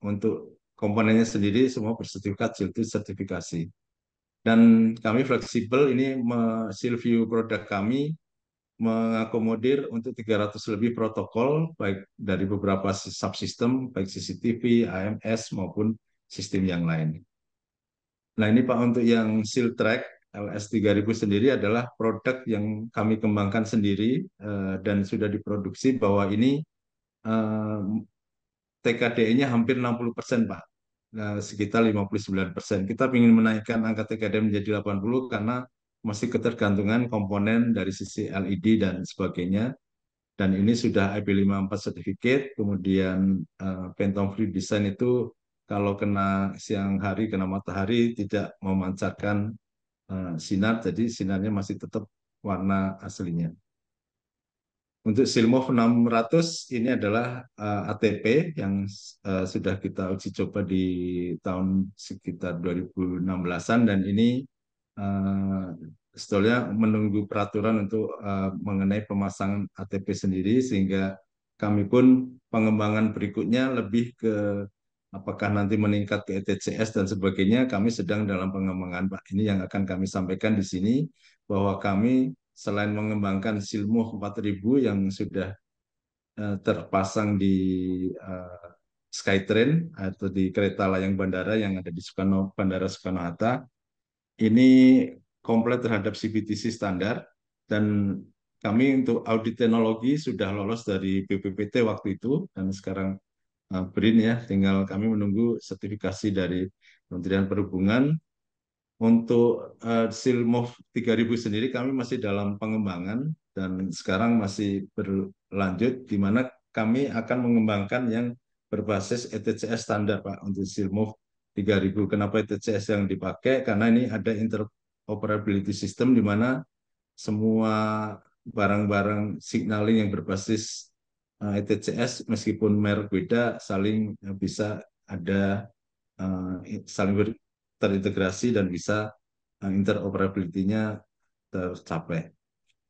untuk komponennya sendiri semua bersertifikat SIL2 sertifikasi dan kami fleksibel ini view produk kami mengakomodir untuk 300 lebih protokol baik dari beberapa subsistem baik CCTV, AMS maupun sistem yang lain. Nah ini Pak untuk yang Siltrack LS 3000 sendiri adalah produk yang kami kembangkan sendiri eh, dan sudah diproduksi bahwa ini eh, tkd nya hampir 60 persen Pak Eh, sekitar 59 persen. Kita ingin menaikkan angka TKD menjadi 80 karena masih ketergantungan komponen dari sisi LED dan sebagainya. Dan ini sudah IP54 certificate, kemudian uh, Phantom Free Design itu kalau kena siang hari, kena matahari, tidak memancarkan uh, sinar, jadi sinarnya masih tetap warna aslinya. Untuk Silmov 600 ini adalah uh, eh, ATP yang uh, sudah kita uji coba di tahun sekitar 2016-an dan ini uh, sebetulnya menunggu peraturan untuk uh, mengenai pemasangan ATP sendiri sehingga kami pun pengembangan berikutnya lebih ke apakah nanti meningkat ke ETCS dan sebagainya kami sedang dalam pengembangan Pak ini yang akan kami sampaikan di sini bahwa kami selain mengembangkan silmuh 4000 yang sudah eh, terpasang di eh, Skytrain atau di kereta layang bandara yang ada di Soekarno Bandara Soekarno Hatta ini komplit terhadap CBTC standar dan kami untuk audit teknologi sudah lolos dari BPPT waktu itu dan sekarang uh, eh, BRIN ya tinggal kami menunggu sertifikasi dari Kementerian Perhubungan untuk uh, Silmov 3000 sendiri kami masih dalam pengembangan dan sekarang masih berlanjut di mana kami akan mengembangkan yang berbasis ETCS standar Pak untuk Silmov 3000. Kenapa ETCS yang dipakai? Karena ini ada interoperability system di mana semua barang-barang signaling yang berbasis uh, eh, ETCS meskipun merek beda saling eh, bisa ada uh, saling ber, terintegrasi dan bisa eh, interoperability-nya tercapai.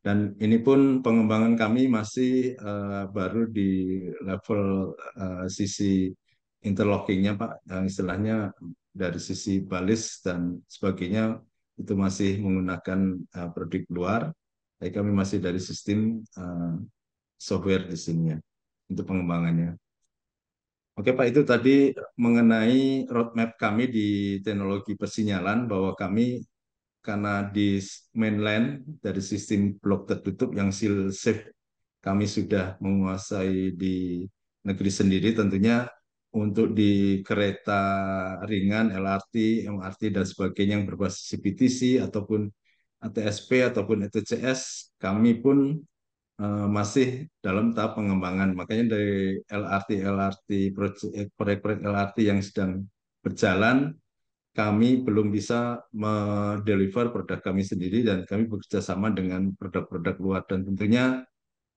Dan ini pun pengembangan kami masih uh, baru di level uh, sisi interlockingnya Pak, yang istilahnya dari sisi balis dan sebagainya itu masih menggunakan uh, produk luar, tapi kami masih dari sistem uh, software di sini ya untuk pengembangannya. Oke Pak, itu tadi mengenai roadmap kami di teknologi persinyalan bahwa kami karena di mainland dari sistem blok tertutup yang seal safe kami sudah menguasai di negeri sendiri tentunya untuk di kereta ringan LRT, MRT dan sebagainya yang berbasis CPTC ataupun ATSP ataupun ETCS kami pun Eh, masih dalam tahap pengembangan. Makanya dari LRT LRT proyek-proyek LRT yang sedang berjalan kami belum bisa mendeliver produk kami sendiri dan kami bekerja sama dengan produk-produk luar dan tentunya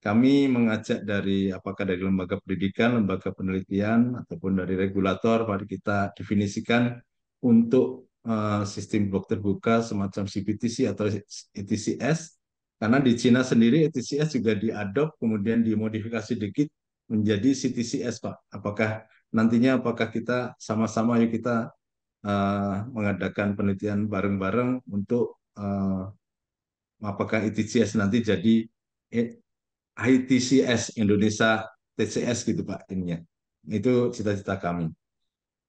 kami mengajak dari apakah dari lembaga pendidikan, lembaga penelitian ataupun dari regulator mari kita definisikan untuk eh, sistem blok terbuka semacam CBTC atau ETCS karena di Cina sendiri ETCS juga diadop, kemudian dimodifikasi dikit menjadi CTCS, Pak. Apakah nantinya apakah kita sama-sama yuk kita uh, mengadakan penelitian bareng-bareng untuk uh, apakah ETCS nanti jadi eh, ITCS Indonesia TCS gitu Pak ininya. Itu cita-cita kami.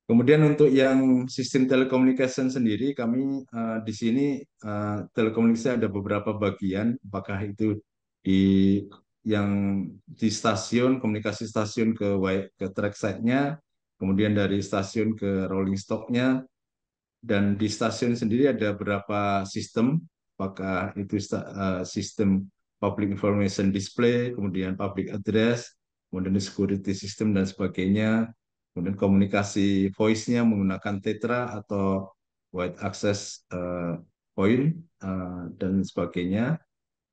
Kemudian untuk yang sistem telekomunikasi sendiri, kami uh, di sini uh, telekomunikasi ada beberapa bagian, apakah itu di yang di stasiun komunikasi stasiun ke ke track site-nya, kemudian dari stasiun ke rolling stock-nya, dan di stasiun sendiri ada beberapa sistem, apakah itu uh, sistem public information display, kemudian public address, kemudian security system dan sebagainya, Kemudian komunikasi voice-nya menggunakan Tetra atau Wide Access uh, Point uh, dan sebagainya.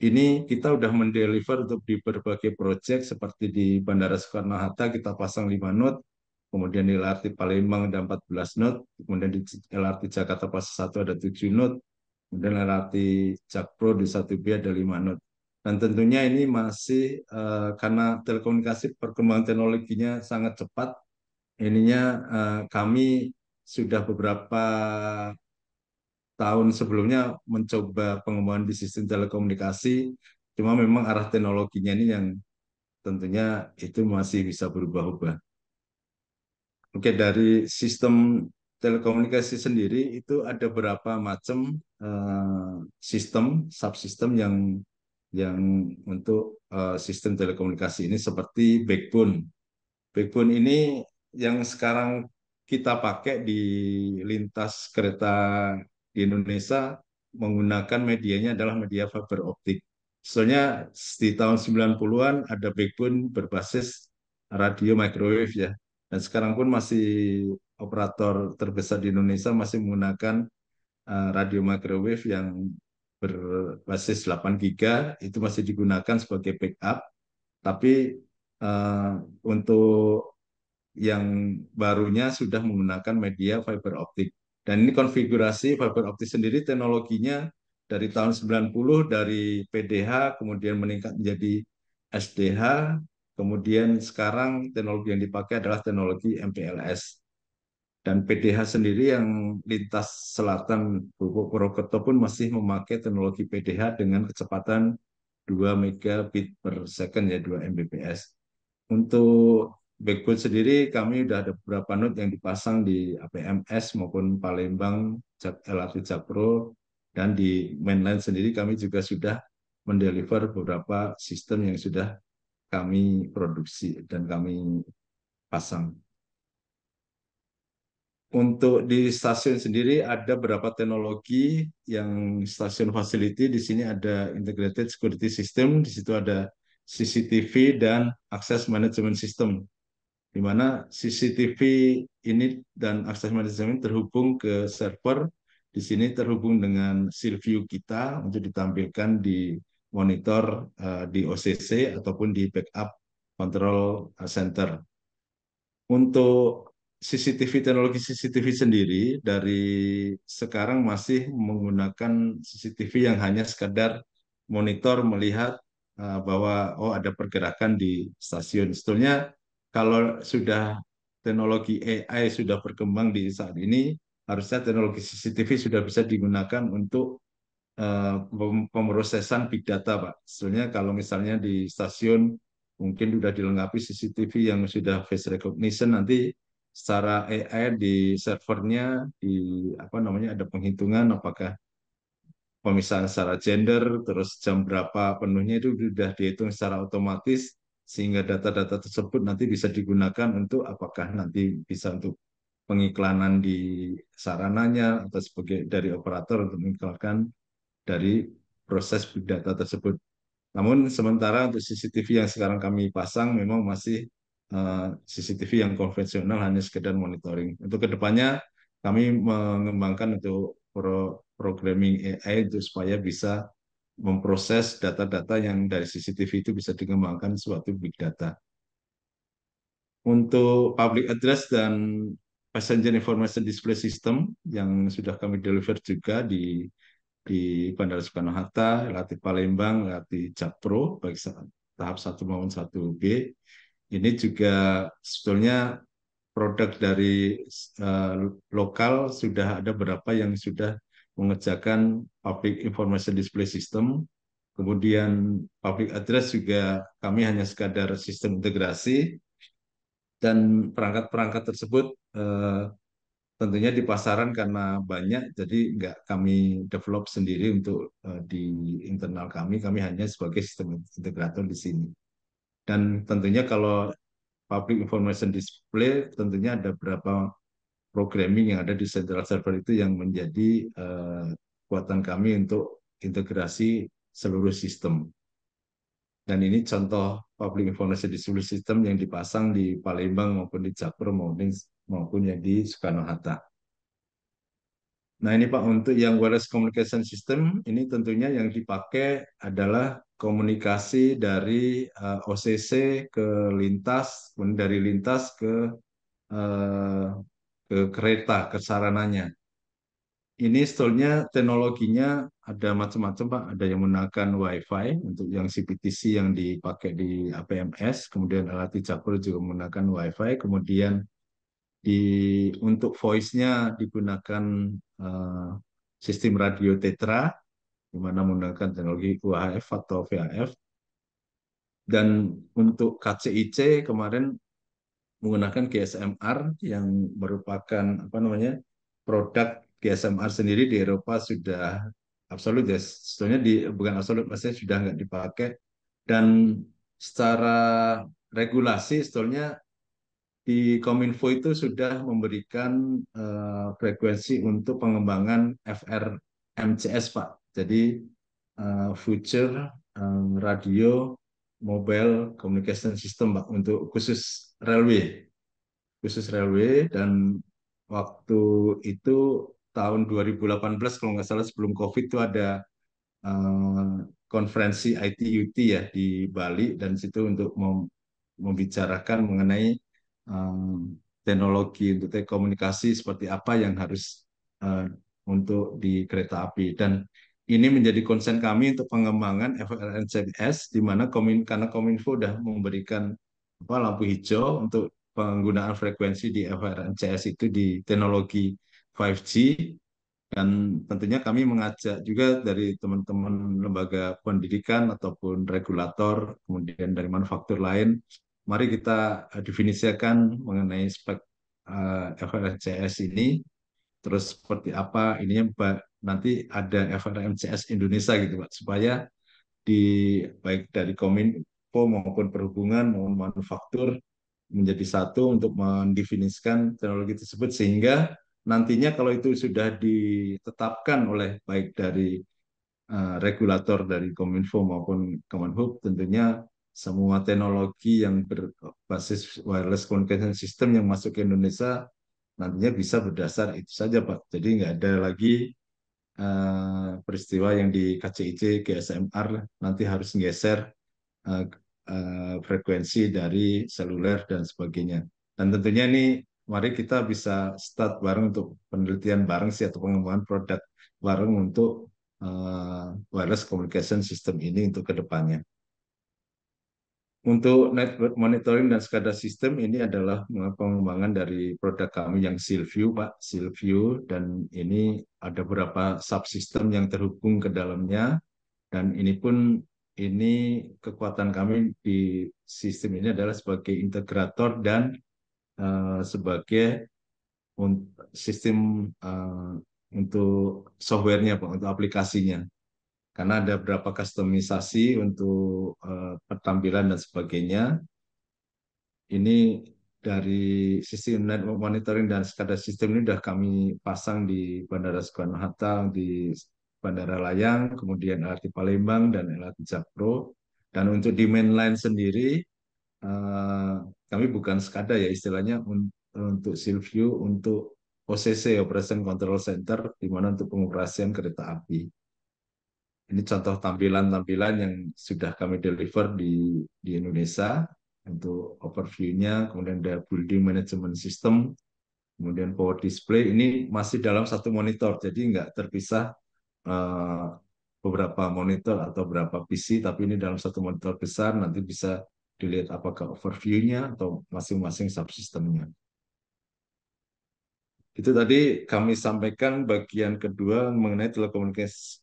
Ini kita sudah mendeliver untuk di berbagai proyek seperti di Bandara Soekarno-Hatta kita pasang 5 node, kemudian di LRT Palembang ada 14 node, kemudian di LRT Jakarta pas 1 ada 7 node, kemudian LRT Jakpro di 1B ada 5 node. Dan tentunya ini masih uh, karena telekomunikasi perkembangan teknologinya sangat cepat, ininya uh, kami sudah beberapa tahun sebelumnya mencoba pengembangan di sistem telekomunikasi, cuma memang arah teknologinya ini yang tentunya itu masih bisa berubah-ubah. Oke, dari sistem telekomunikasi sendiri itu ada berapa macam uh, sistem subsistem yang yang untuk uh, sistem telekomunikasi ini seperti backbone. Backbone ini yang sekarang kita pakai di lintas kereta di Indonesia menggunakan medianya adalah media fiber optik. Soalnya di tahun 90-an ada backbone berbasis radio microwave ya. Dan sekarang pun masih operator terbesar di Indonesia masih menggunakan eh, radio microwave yang berbasis 8 giga itu masih digunakan sebagai backup. Tapi uh, untuk yang barunya sudah menggunakan media fiber optik. Dan ini konfigurasi fiber optik sendiri teknologinya dari tahun 90 dari PDH kemudian meningkat menjadi SDH, kemudian sekarang teknologi yang dipakai adalah teknologi MPLS. Dan PDH sendiri yang lintas selatan Purwokerto pun masih memakai teknologi PDH dengan kecepatan 2 megabit per second ya 2 Mbps. Untuk backbone sendiri kami sudah ada beberapa node yang dipasang di APMS maupun Palembang, LRT Jakpro, dan di Mainline sendiri kami juga sudah mendeliver beberapa sistem yang sudah kami produksi dan kami pasang. Untuk di stasiun sendiri ada beberapa teknologi yang stasiun facility di sini ada integrated security system, di situ ada CCTV dan access management system di mana CCTV ini dan akses manajemen terhubung ke server. Di sini terhubung dengan Silview kita untuk ditampilkan di monitor uh, di OCC ataupun di backup control eh, center. Untuk CCTV teknologi CCTV sendiri dari sekarang masih menggunakan CCTV yang hanya sekadar monitor melihat uh, bahwa oh ada pergerakan di stasiun. Sebetulnya kalau sudah teknologi AI sudah berkembang di saat ini, harusnya teknologi CCTV sudah bisa digunakan untuk uh, pemrosesan big data, Pak. Sebenarnya kalau misalnya di stasiun mungkin sudah dilengkapi CCTV yang sudah face recognition nanti secara AI di servernya di apa namanya ada penghitungan apakah pemisahan secara gender terus jam berapa penuhnya itu sudah dihitung secara otomatis sehingga data-data tersebut nanti bisa digunakan untuk apakah nanti bisa untuk pengiklanan di sarananya atau sebagai dari operator untuk mengiklankan dari proses big data tersebut. Namun sementara untuk CCTV yang sekarang kami pasang memang masih eh, CCTV yang konvensional hanya sekedar monitoring. Untuk kedepannya kami mengembangkan untuk programming AI itu supaya bisa memproses data-data yang dari CCTV itu bisa dikembangkan suatu big data. Untuk public address dan passenger information display system yang sudah kami deliver juga di di Bandara Soekarno-Hatta, relatif Palembang, relatif Japro, baik tahap satu maupun satu b Ini juga sebetulnya produk dari uh, lokal sudah ada berapa yang sudah mengerjakan public information display system. Kemudian public address juga kami hanya sekadar sistem integrasi dan perangkat-perangkat tersebut eh, tentunya di pasaran karena banyak jadi nggak kami develop sendiri untuk eh, di internal kami kami hanya sebagai sistem integrator di sini dan tentunya kalau public information display tentunya ada berapa programming yang ada di central server itu yang menjadi uh, kekuatan kami untuk integrasi seluruh sistem. Dan ini contoh public information di seluruh sistem yang dipasang di Palembang maupun di Jakpro maupun maupun yang di Soekarno Hatta. Nah ini Pak untuk yang wireless communication system ini tentunya yang dipakai adalah komunikasi dari uh, eh, OCC ke lintas, dari lintas ke uh, ke kereta, ke sarananya. Ini sebetulnya teknologinya ada macam-macam Pak, ada yang menggunakan WiFi untuk yang CPTC yang dipakai di APMS, kemudian alat Jakpro juga menggunakan WiFi, kemudian di untuk voice-nya digunakan uh, sistem radio Tetra, di mana menggunakan teknologi UHF atau VHF. Dan untuk KCIC kemarin menggunakan GSMR yang merupakan apa namanya produk GSMR sendiri di Eropa sudah absolut ya sebetulnya di bukan absolut maksudnya sudah nggak dipakai dan secara regulasi sebetulnya di Kominfo itu sudah memberikan uh, frekuensi untuk pengembangan FRMCS Pak. Jadi uh, future um, radio mobile communication system Pak untuk khusus railway khusus railway dan waktu itu tahun 2018 kalau nggak salah sebelum covid itu ada uh, konferensi ITUT ya di Bali dan situ untuk mem membicarakan mengenai um, teknologi untuk komunikasi seperti apa yang harus uh, untuk di kereta api dan ini menjadi konsen kami untuk pengembangan FRNCBS di mana Komin, karena Kominfo sudah memberikan apa lampu hijau untuk penggunaan frekuensi di FRNCS itu di teknologi 5G dan tentunya kami mengajak juga dari teman-teman lembaga pendidikan ataupun regulator kemudian dari manufaktur lain mari kita definisikan mengenai spek eh, FRNCS ini terus seperti apa ini Pak nanti ada FRMCS Indonesia gitu Pak supaya di baik dari komin po maupun perhubungan maupun manufaktur menjadi satu untuk mendefinisikan teknologi tersebut sehingga nantinya kalau itu sudah ditetapkan oleh baik dari uh, regulator dari Kominfo maupun Kemenhub tentunya semua teknologi yang berbasis wireless communication system yang masuk ke Indonesia nantinya bisa berdasar itu saja Pak. Jadi nggak ada lagi uh, peristiwa yang di KCIC, GSMR nanti harus geser uh, Eh, frekuensi dari seluler dan sebagainya. Dan tentunya ini mari kita bisa start bareng untuk penelitian bareng sih atau pengembangan produk bareng untuk uh, wireless communication system ini untuk kedepannya. Untuk network monitoring dan sekadar sistem ini adalah pengembangan dari produk kami yang Silview, Pak. Silview dan ini ada beberapa subsistem yang terhubung ke dalamnya dan ini pun ini kekuatan kami di sistem ini adalah sebagai integrator dan uh, sebagai un sistem uh, untuk softwarenya, Pak, untuk aplikasinya. Karena ada beberapa customisasi untuk uh, pertampilan dan sebagainya. Ini dari sistem network monitoring dan sekadar sistem ini sudah kami pasang di Bandara Soekarno Hatta, di Bandara Layang, kemudian LRT Palembang dan LRT Jakpro. Dan untuk di mainline sendiri, uh, kami bukan sekadar ya istilahnya un untuk Silvio, untuk OCC Operation Control Center, di mana untuk pengoperasian kereta api. Ini contoh tampilan-tampilan yang sudah kami deliver di di Indonesia untuk overview-nya, kemudian ada building management system, kemudian power display. Ini masih dalam satu monitor, jadi nggak terpisah Eh, beberapa monitor atau beberapa PC, tapi ini dalam satu monitor besar nanti bisa dilihat apakah overview-nya atau masing-masing subsistemnya. Itu tadi kami sampaikan bagian kedua mengenai telekomunikasi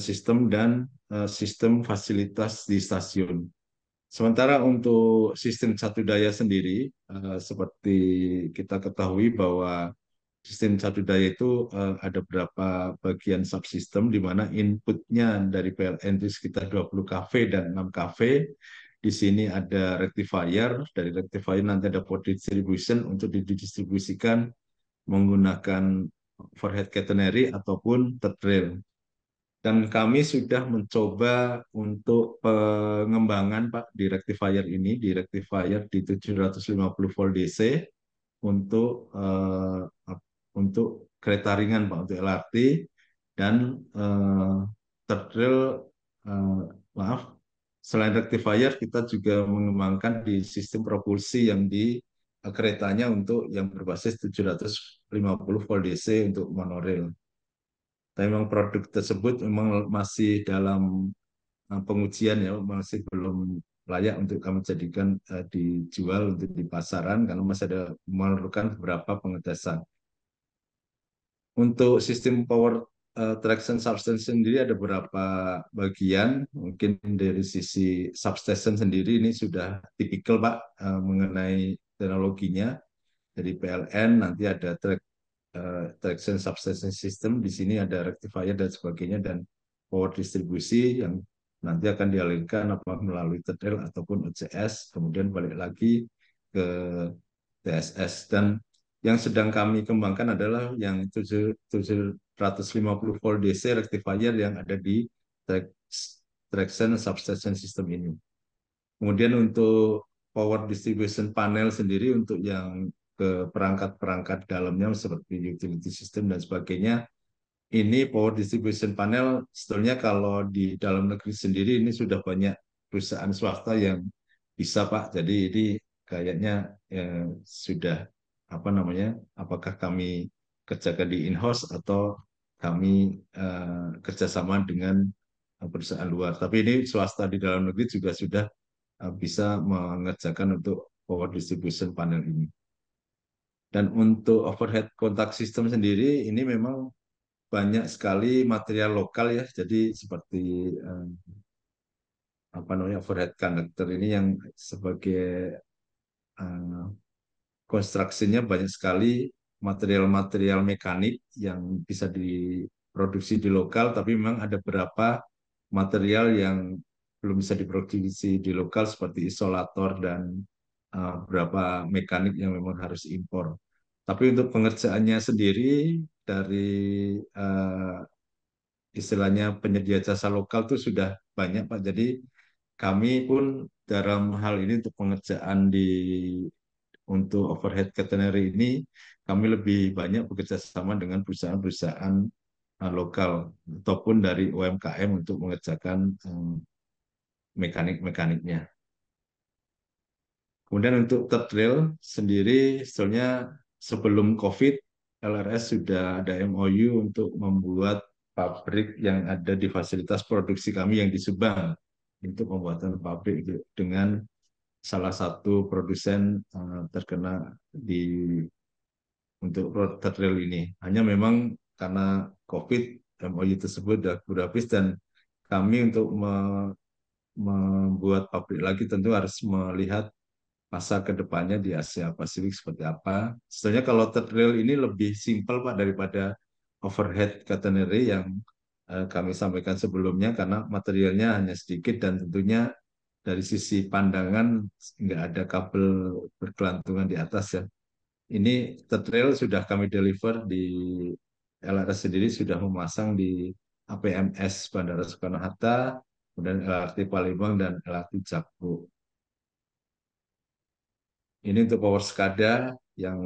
system dan eh, sistem fasilitas di stasiun. Sementara untuk sistem satu daya sendiri, eh, seperti kita ketahui bahwa sistem satu daya itu uh, ada beberapa bagian subsistem di mana inputnya dari PLN itu sekitar 20 KV dan 6 KV. Di sini ada rectifier, dari rectifier nanti ada port distribution untuk didistribusikan menggunakan overhead catenary ataupun tetrail. Dan kami sudah mencoba untuk pengembangan Pak di rectifier ini, di rectifier di 750 volt DC untuk uh, untuk kereta ringan Pak untuk LRT dan uh, eh, tertrail uh, eh, maaf selain rectifier kita juga mengembangkan di sistem propulsi yang di uh, keretanya untuk yang berbasis 750 volt DC untuk monorail. Tapi memang produk tersebut memang masih dalam pengujian ya masih belum layak untuk kami jadikan uh, dijual untuk di pasaran karena masih ada memerlukan beberapa pengetesan untuk sistem power uh, eh, traction substation sendiri ada beberapa bagian. Mungkin dari sisi substation sendiri ini sudah tipikal Pak uh, mengenai teknologinya. dari PLN nanti ada track, uh, eh, traction substation system, di sini ada rectifier dan sebagainya dan power distribusi yang nanti akan dialirkan apa melalui TDL ataupun OCS, kemudian balik lagi ke TSS dan yang sedang kami kembangkan adalah yang lima 750 volt DC rectifier yang ada di traction substation system ini. Kemudian untuk power distribution panel sendiri untuk yang ke perangkat-perangkat dalamnya seperti utility system dan sebagainya, ini power distribution panel sebetulnya kalau di dalam negeri sendiri ini sudah banyak perusahaan swasta yang bisa Pak. Jadi ini kayaknya eh, sudah apa namanya apakah kami kerjakan di in-house atau kami uh, kerjasama dengan eh, perusahaan luar. Tapi ini swasta di dalam negeri juga sudah uh, bisa mengerjakan untuk power distribution panel ini. Dan untuk overhead kontak system sendiri ini memang banyak sekali material lokal ya. Jadi seperti uh, apa namanya overhead connector ini yang sebagai uh, konstruksinya banyak sekali material-material mekanik yang bisa diproduksi di lokal, tapi memang ada beberapa material yang belum bisa diproduksi di lokal seperti isolator dan eh, beberapa mekanik yang memang harus impor. Tapi untuk pengerjaannya sendiri dari uh, istilahnya penyedia jasa lokal itu sudah banyak Pak. Jadi kami pun dalam hal ini untuk pengerjaan di untuk overhead catenary ini kami lebih banyak bekerja sama dengan perusahaan-perusahaan eh, lokal ataupun dari UMKM untuk mengerjakan eh, mekanik-mekaniknya. Kemudian untuk third rail sendiri soalnya sebelum COVID LRS sudah ada MOU untuk membuat pabrik yang ada di fasilitas produksi kami yang di Subang untuk pembuatan pabrik dengan salah satu produsen eh, terkena di untuk road rail ini. Hanya memang karena COVID MOU tersebut sudah berhabis dan kami untuk me membuat pabrik lagi tentu harus melihat masa kedepannya di Asia Pasifik seperti apa. Sebenarnya kalau third rail ini lebih simpel Pak daripada overhead catenary yang eh, kami sampaikan sebelumnya karena materialnya hanya sedikit dan tentunya dari sisi pandangan nggak ada kabel berkelantungan di atas ya. Ini Tetrail sudah kami deliver di LRT sendiri sudah memasang di APMS Bandara Soekarno-Hatta, kemudian LRT Palembang dan LRT Jakbo. Ini untuk power skada yang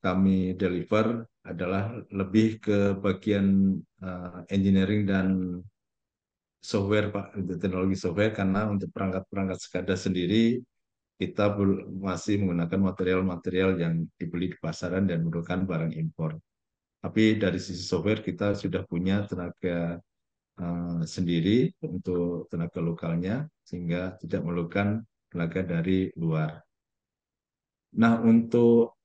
kami deliver adalah lebih ke bagian uh, engineering dan software Pak, untuk teknologi software karena untuk perangkat-perangkat sekadar sendiri kita masih menggunakan material-material yang dibeli di pasaran dan merupakan barang impor. Tapi dari sisi software kita sudah punya tenaga uh, sendiri untuk tenaga lokalnya sehingga tidak memerlukan tenaga dari luar. Nah, untuk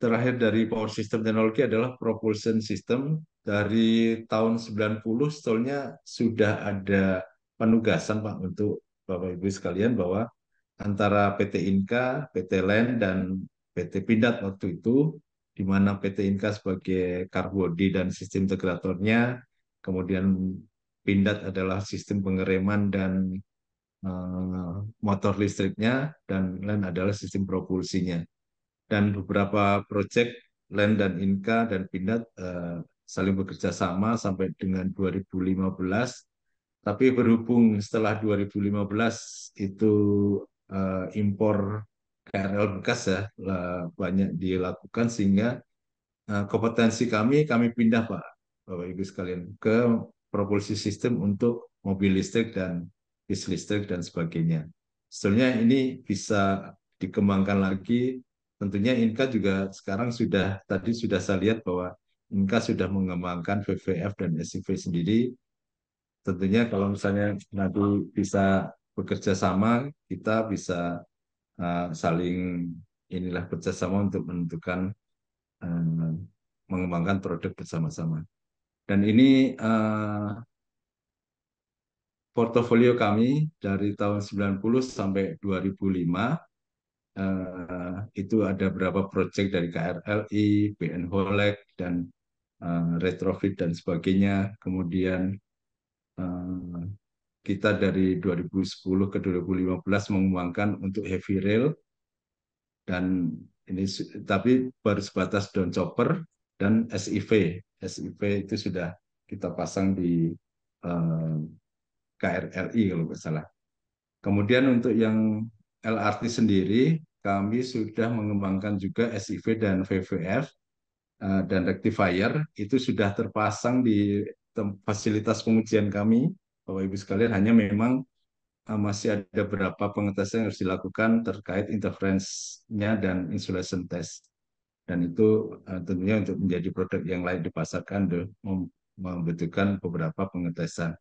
terakhir dari power system teknologi adalah propulsion system dari tahun 90 sebetulnya sudah ada penugasan Pak untuk Bapak Ibu sekalian bahwa antara PT Inka, PT Len dan PT Pindad waktu itu di mana PT Inka sebagai karbodi dan sistem integratornya, kemudian Pindad adalah sistem pengereman dan eh, motor listriknya dan Len adalah sistem propulsinya. Dan beberapa proyek Len dan Inka dan Pindad eh, saling bekerja sama sampai dengan 2015. Tapi berhubung setelah 2015 itu uh, impor KRL bekas ya lah, banyak dilakukan sehingga uh, kompetensi kami kami pindah Pak Bapak Ibu sekalian ke propulsi sistem untuk mobil listrik dan bis listrik dan sebagainya. Sebetulnya ini bisa dikembangkan lagi. Tentunya Inka juga sekarang sudah tadi sudah saya lihat bahwa Inka sudah mengembangkan VVF dan SCV sendiri. Tentunya kalau misalnya nanti bisa bekerja sama, kita bisa uh, saling inilah kerjasama untuk menentukan uh, mengembangkan produk bersama-sama. Dan ini uh, portofolio kami dari tahun 90 sampai 2005 Uh, itu ada berapa proyek dari KRLI, BN Holek, dan Eh, retrofit dan sebagainya. Kemudian eh, kita dari 2010 ke 2015 mengembangkan untuk heavy rail dan ini tapi baru sebatas down chopper dan SIV. SIV itu sudah kita pasang di eh, KRLI KRRI kalau nggak salah. Kemudian untuk yang LRT sendiri, kami sudah mengembangkan juga SIV dan VVF Eh, dan rectifier itu sudah terpasang di fasilitas pengujian kami, Bapak Ibu sekalian, hanya memang eh, masih ada beberapa pengetesan yang harus dilakukan terkait interference-nya dan insulation test. Dan itu eh, tentunya untuk menjadi produk yang layak dipasarkan membutuhkan beberapa pengetesan.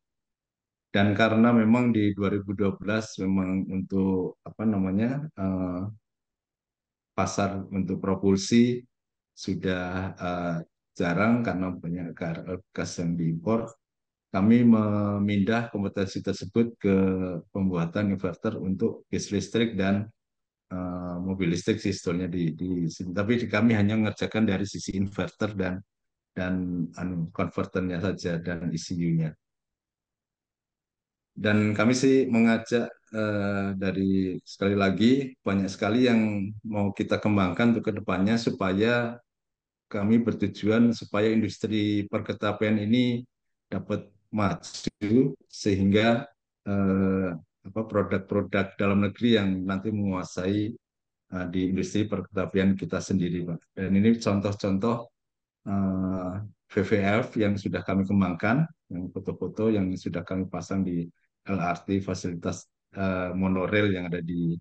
Dan karena memang di 2012 memang untuk apa namanya pasar untuk propulsi sudah uh, jarang karena banyak gas yang diimpor. Kami memindah kompetensi tersebut ke pembuatan inverter untuk bis listrik dan uh, mobil listrik sistemnya di, di sini. Tapi kami hanya mengerjakan dari sisi inverter dan dan anu, converternya saja dan ECU-nya. Dan kami sih mengajak uh, dari sekali lagi banyak sekali yang mau kita kembangkan untuk kedepannya supaya kami bertujuan supaya industri perketapian ini dapat maju sehingga eh, produk-produk dalam negeri yang nanti menguasai eh, di industri perketapian kita sendiri, Pak. Dan ini contoh-contoh eh, VVF yang sudah kami kembangkan, yang foto-foto yang sudah kami pasang di LRT fasilitas eh, monorail yang ada di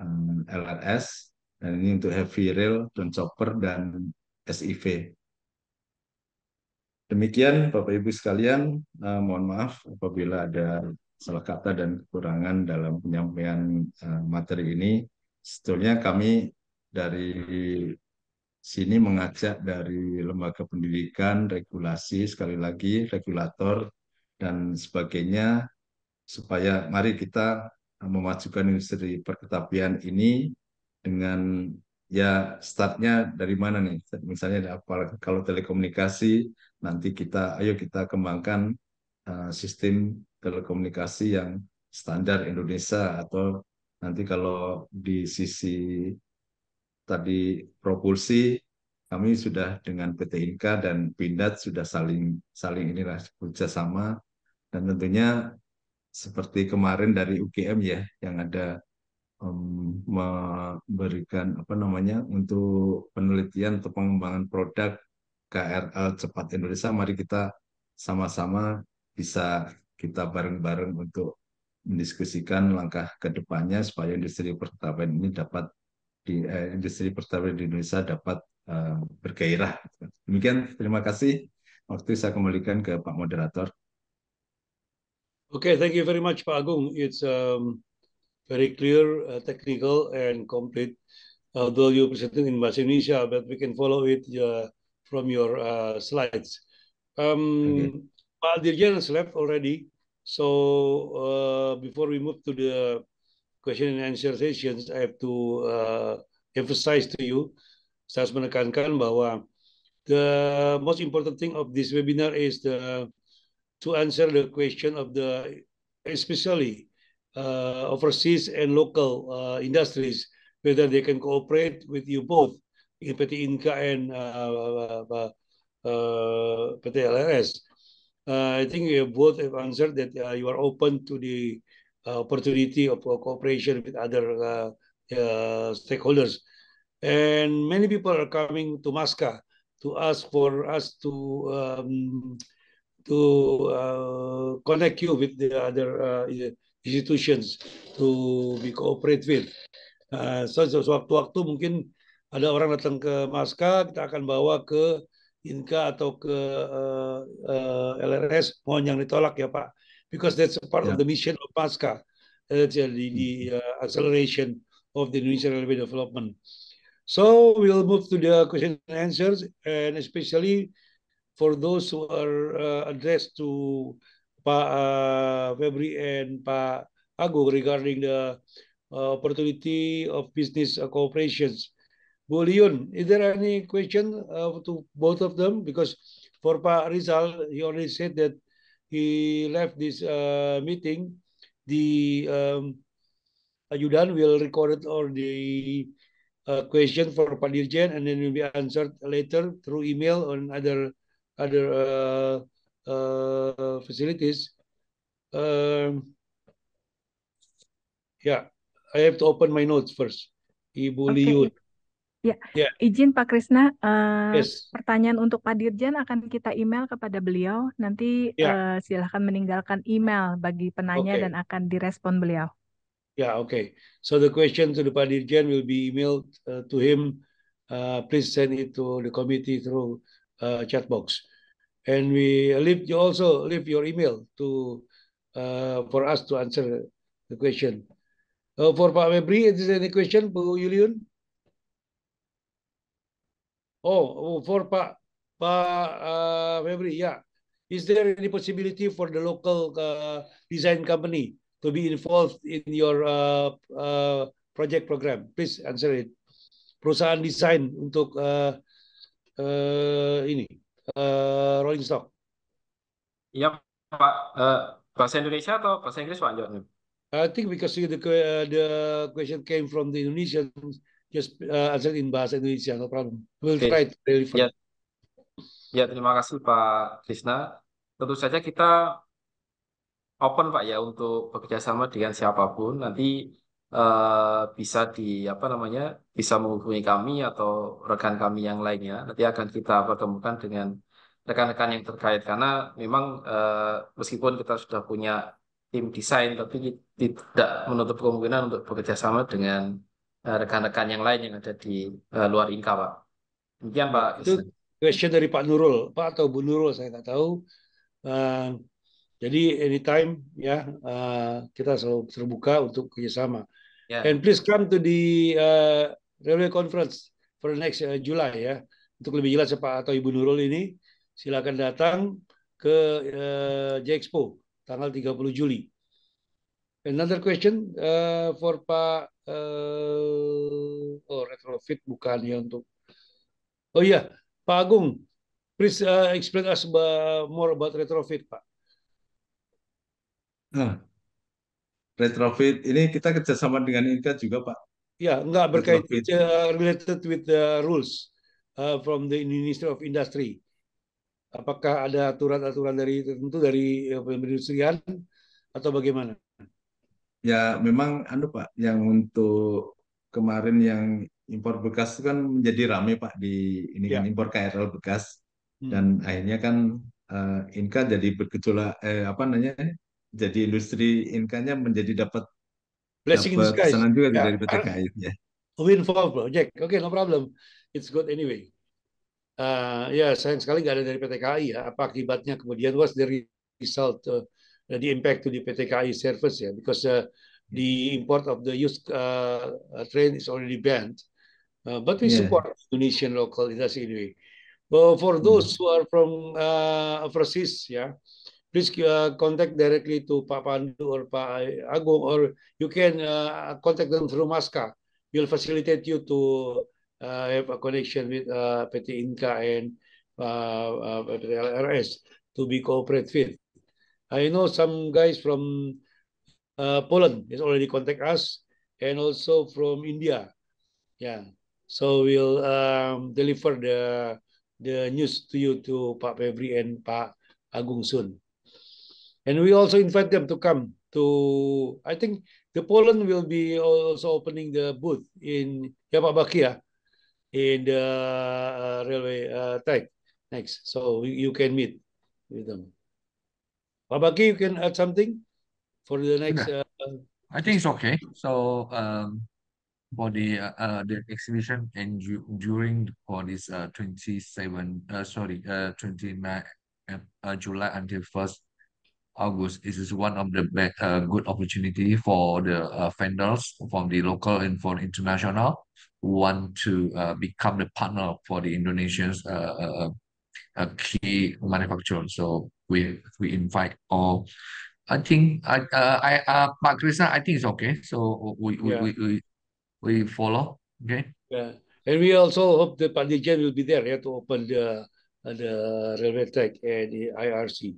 eh, LRS. Dan ini untuk heavy rail, dan chopper, dan SIV. Demikian Bapak Ibu sekalian, uh, mohon maaf apabila ada salah kata dan kekurangan dalam penyampaian uh, materi ini. Sebetulnya kami dari sini mengajak dari lembaga pendidikan, regulasi, sekali lagi regulator, dan sebagainya, supaya mari kita memajukan industri perketapian ini dengan ya startnya dari mana nih? Misalnya apa? Kalau telekomunikasi, nanti kita ayo kita kembangkan uh, sistem telekomunikasi yang standar Indonesia atau nanti kalau di sisi tadi propulsi kami sudah dengan PT Inka dan Pindad sudah saling saling inilah kerjasama dan tentunya seperti kemarin dari UGM ya yang ada memberikan apa namanya untuk penelitian atau pengembangan produk KRL cepat Indonesia mari kita sama-sama bisa kita bareng-bareng untuk mendiskusikan langkah kedepannya supaya industri pertambangan ini dapat di eh, industri pertambangan di Indonesia dapat eh, bergairah. Demikian terima kasih. Waktu saya kembalikan ke Pak moderator. Okay, thank you very much Pak Agung. It's um, very clear, uh, technical, and complete. Although you presented presenting in Bahasa Indonesia, but we can follow it uh, from your uh, slides. Um, okay. Dirjan has left already. So uh, before we move to the question and answer sessions, I have to uh, emphasize to you, saya menekankan bahwa the most important thing of this webinar is the to answer the question of the especially uh, overseas and local uh, industries, whether they can cooperate with you both in PT Inca and uh, PT LRS. I think you both have answered that you are open to the opportunity of cooperation with other stakeholders. And many people are coming to Masca to ask for us to um, to uh, connect you with the other uh, institutions to be cooperate with. Uh, so sewaktu-waktu mungkin ada orang datang ke Maska, kita akan bawa ke Inka atau ke uh, eh, uh, eh, LRS, mohon yang ditolak ya Pak, because that's a part yeah. of ya. the mission of Maska, uh, the, the uh, acceleration of the Indonesian railway development. So we'll move to the question and answers, and especially for those who are uh, addressed to Pak uh, Febri and Pak Agung regarding the uh, opportunity of business uh, cooperations. Bu Leon, is there any question uh, to both of them? Because for Pak Rizal, he already said that he left this uh, meeting. The um, Ayudan will record all the uh, question for Pak Dirjen and then will be answered later through email and other other uh, uh, facilities. Um, yeah, I have to open my notes first. Ibu okay. Liun. Ya, yeah. izin Pak Krisna, uh, yes. pertanyaan untuk Pak Dirjen akan kita email kepada beliau. Nanti yeah. uh, silahkan meninggalkan email bagi penanya okay. dan akan direspon beliau. Ya, yeah, okay. So the question to the Pak Dirjen will be emailed uh, to him. Uh, please send it to the committee through uh, chat box and we leave you also leave your email to uh, for us to answer the question. Uh, for Pak Febri, is there any question, Bu Yulian? Oh, oh, for Pak Pak uh, Febri, yeah. Is there any possibility for the local uh, design company to be involved in your uh, uh, project program? Please answer it. Perusahaan desain untuk uh, uh, ini uh, Rolling Stock? Iya Pak, uh, bahasa Indonesia atau bahasa Inggris Pak John? I think because the uh, the question came from the Indonesian, just uh, answer in bahasa Indonesia, no problem. We'll okay. try to deliver. Ya. ya, terima kasih Pak Krishna. Tentu saja kita open Pak ya untuk bekerjasama dengan siapapun. Nanti Eh, bisa di apa namanya bisa menghubungi kami atau rekan kami yang lainnya nanti akan kita pertemukan dengan rekan-rekan yang terkait karena memang uh, meskipun kita sudah punya tim desain tapi tidak menutup kemungkinan untuk bekerja sama dengan eh, rekan-rekan uh, yang lain yang ada di uh, luar Inka Pak. Demikian Pak. Itu question dari Pak Nurul, Pak atau Bu Nurul saya nggak tahu. Uh, jadi anytime ya uh, kita selalu terbuka untuk kerjasama. Yeah. And please come to the uh, railway conference for next uh, July ya. Untuk lebih jelas Pak atau Ibu Nurul ini silakan datang ke uh, Jexpo tanggal 30 Juli. Another question uh, for Pak uh, oh retrofit bukan ya untuk Oh iya, Pak Agung, please uh, explain us uh, more about retrofit, Pak. Nah, retrofit ini kita kerjasama dengan Inka juga Pak ya nggak berkait uh, related with the rules uh, from the Ministry of Industry apakah ada aturan-aturan dari tentu dari uh, perindustrian atau bagaimana ya memang anu Pak yang untuk kemarin yang impor bekas itu kan menjadi ramai, Pak di ini ya. kan impor KRL bekas hmm. dan akhirnya kan uh, Inka jadi bergejolak eh, apa namanya jadi industri inkanya menjadi dapat blessing dapat in disguise. juga yeah. dari PT KAI. Ah. Ya. for, project. Oke, okay, no problem. It's good anyway. Uh, ya, yeah, sayang sekali nggak ada dari PT KAI ya. Apa akibatnya kemudian was the result uh, the impact to the PT KAI service ya, yeah? because uh, the import of the used uh, train is already banned. Uh, but we yeah. support Indonesian local industry anyway. Well, for those hmm. who are from uh, overseas, yeah, please uh, contact directly to Pak Pandu or Pak Agung, or you can uh, contact them through Maska. We'll facilitate you to uh, have a connection with uh, PT Inca and uh, LRS uh, to be cooperate with. I know some guys from uh, Poland has already contact us, and also from India. Yeah, so we'll um, deliver the the news to you to Pak Febri and Pak Agung soon. And we also invite them to come to, I think the Poland will be also opening the booth in Yapabakia in the uh, railway uh, track next. So you can meet with them. Babaki, you can add something for the next. Uh, I think it's okay. So um, for the uh, uh the exhibition and during for this uh, 27 uh, sorry uh, 29 uh, uh July until 1st August. This is one of the best, uh, good opportunity for the uh, vendors from the local and from international who want to uh, become the partner for the Indonesians uh uh, uh, uh, key manufacturer. So we we invite all. I think I uh, I uh, but Krishna, I think it's okay. So we we, yeah. we, we we follow. Okay. Yeah, and we also hope the Pandijan will be there yeah, to open the the railway track and the IRC,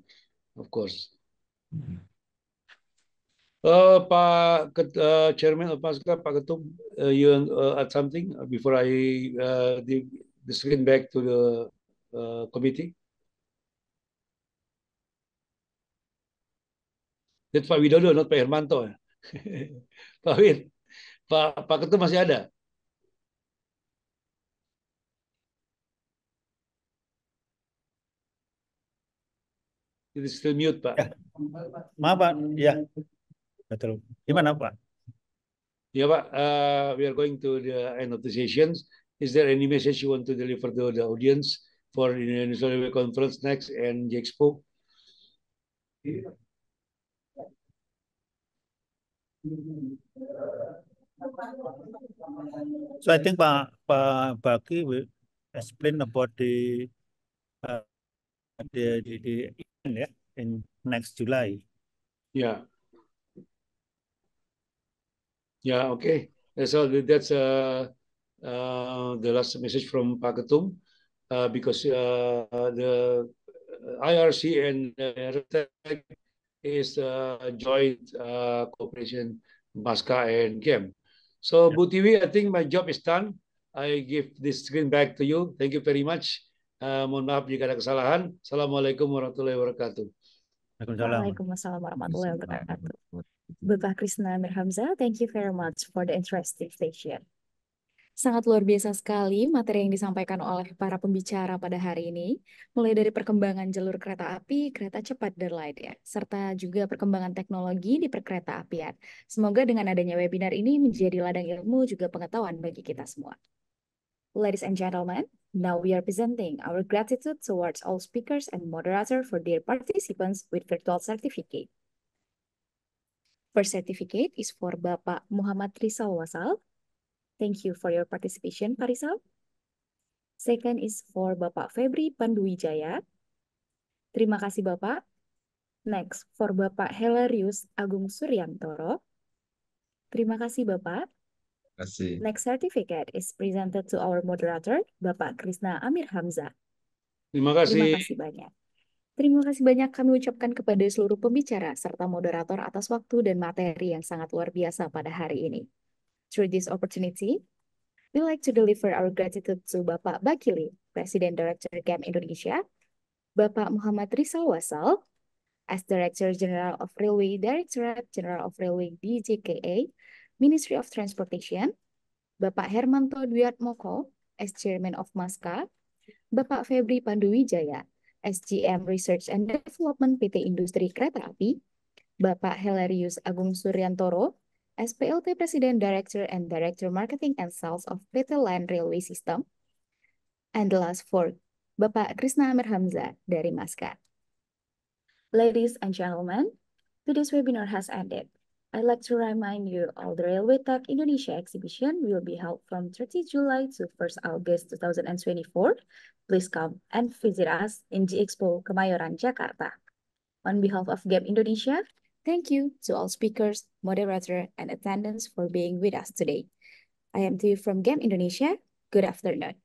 of course. Mm-hmm. Uh, Pak uh, Chairman of uh, Pasca, Pak Ketum, uh, you uh, add something uh, before I uh, give the screen back to the uh, committee? Itu Pak Widodo, not Pak Hermanto. Eh. Pak Wid, Pak, Pak Ketum masih ada? It is still mute, Pak. Ya. Maaf, Pak. Ya. Betul. Gimana, Pak? Ya, Pak. Uh, we are going to the end of the sessions. Is there any message you want to deliver to the audience for the Indonesian Railway Conference next and the Expo? So I think Pak Pak Baki will explain about the uh, di, di, di ya in next July. ya Yeah, okay. So that's uh, uh, the last message from Pak Ketum uh, because uh, the IRC and uh, is uh, joint uh, cooperation Baska and GEM. So yeah. Butiwi, I think my job is done. I give this screen back to you. Thank you very much. Uh, mohon maaf jika ada kesalahan. Assalamualaikum warahmatullahi wabarakatuh. Waalaikumsalam warahmatullahi wabarakatuh. Bapak Krisna Amir Hamzah, thank you very much for the interesting session. Sangat luar biasa sekali materi yang disampaikan oleh para pembicara pada hari ini, mulai dari perkembangan jalur kereta api, kereta cepat, dan lainnya, serta juga perkembangan teknologi di perkereta apian. Semoga dengan adanya webinar ini menjadi ladang ilmu juga pengetahuan bagi kita semua. Ladies and gentlemen, Now we are presenting our gratitude towards all speakers and moderator for their participants with virtual certificate. First certificate is for Bapak Muhammad Rizal Wasal. Thank you for your participation, Pak Rizal. Second is for Bapak Febri Panduwijaya. Terima kasih, Bapak. Next, for Bapak Helerius Agung Suryantoro. Terima kasih, Bapak kasih. Next certificate is presented to our moderator, Bapak Krisna Amir Hamzah. Terima kasih. Terima kasih banyak. Terima kasih banyak kami ucapkan kepada seluruh pembicara serta moderator atas waktu dan materi yang sangat luar biasa pada hari ini. Through this opportunity, we like to deliver our gratitude to Bapak Bakili, President Director GAM Indonesia, Bapak Muhammad Rizal Wasal, as Director General of Railway Directorate General of Railway DJKA, Ministry of Transportation, Bapak Hermanto Duyatmoko, as Chairman of MASKA, Bapak Febri Panduwijaya, SGM Research and Development PT Industri Kereta Api, Bapak Hilarius Agung Suryantoro, SPLT President Director and Director Marketing and Sales of PT Land Railway System, and the last four, Bapak Krishna Amir Hamzah dari Maska. Ladies and gentlemen, today's webinar has ended. I'd like to remind you all the Railway Tech Indonesia exhibition will be held from 30 July to 1st August 2024. Please come and visit us in the Expo Kemayoran, Jakarta. On behalf of GAP Indonesia, thank you to all speakers, moderator, and attendants for being with us today. I am Tui from GAM Indonesia. Good afternoon.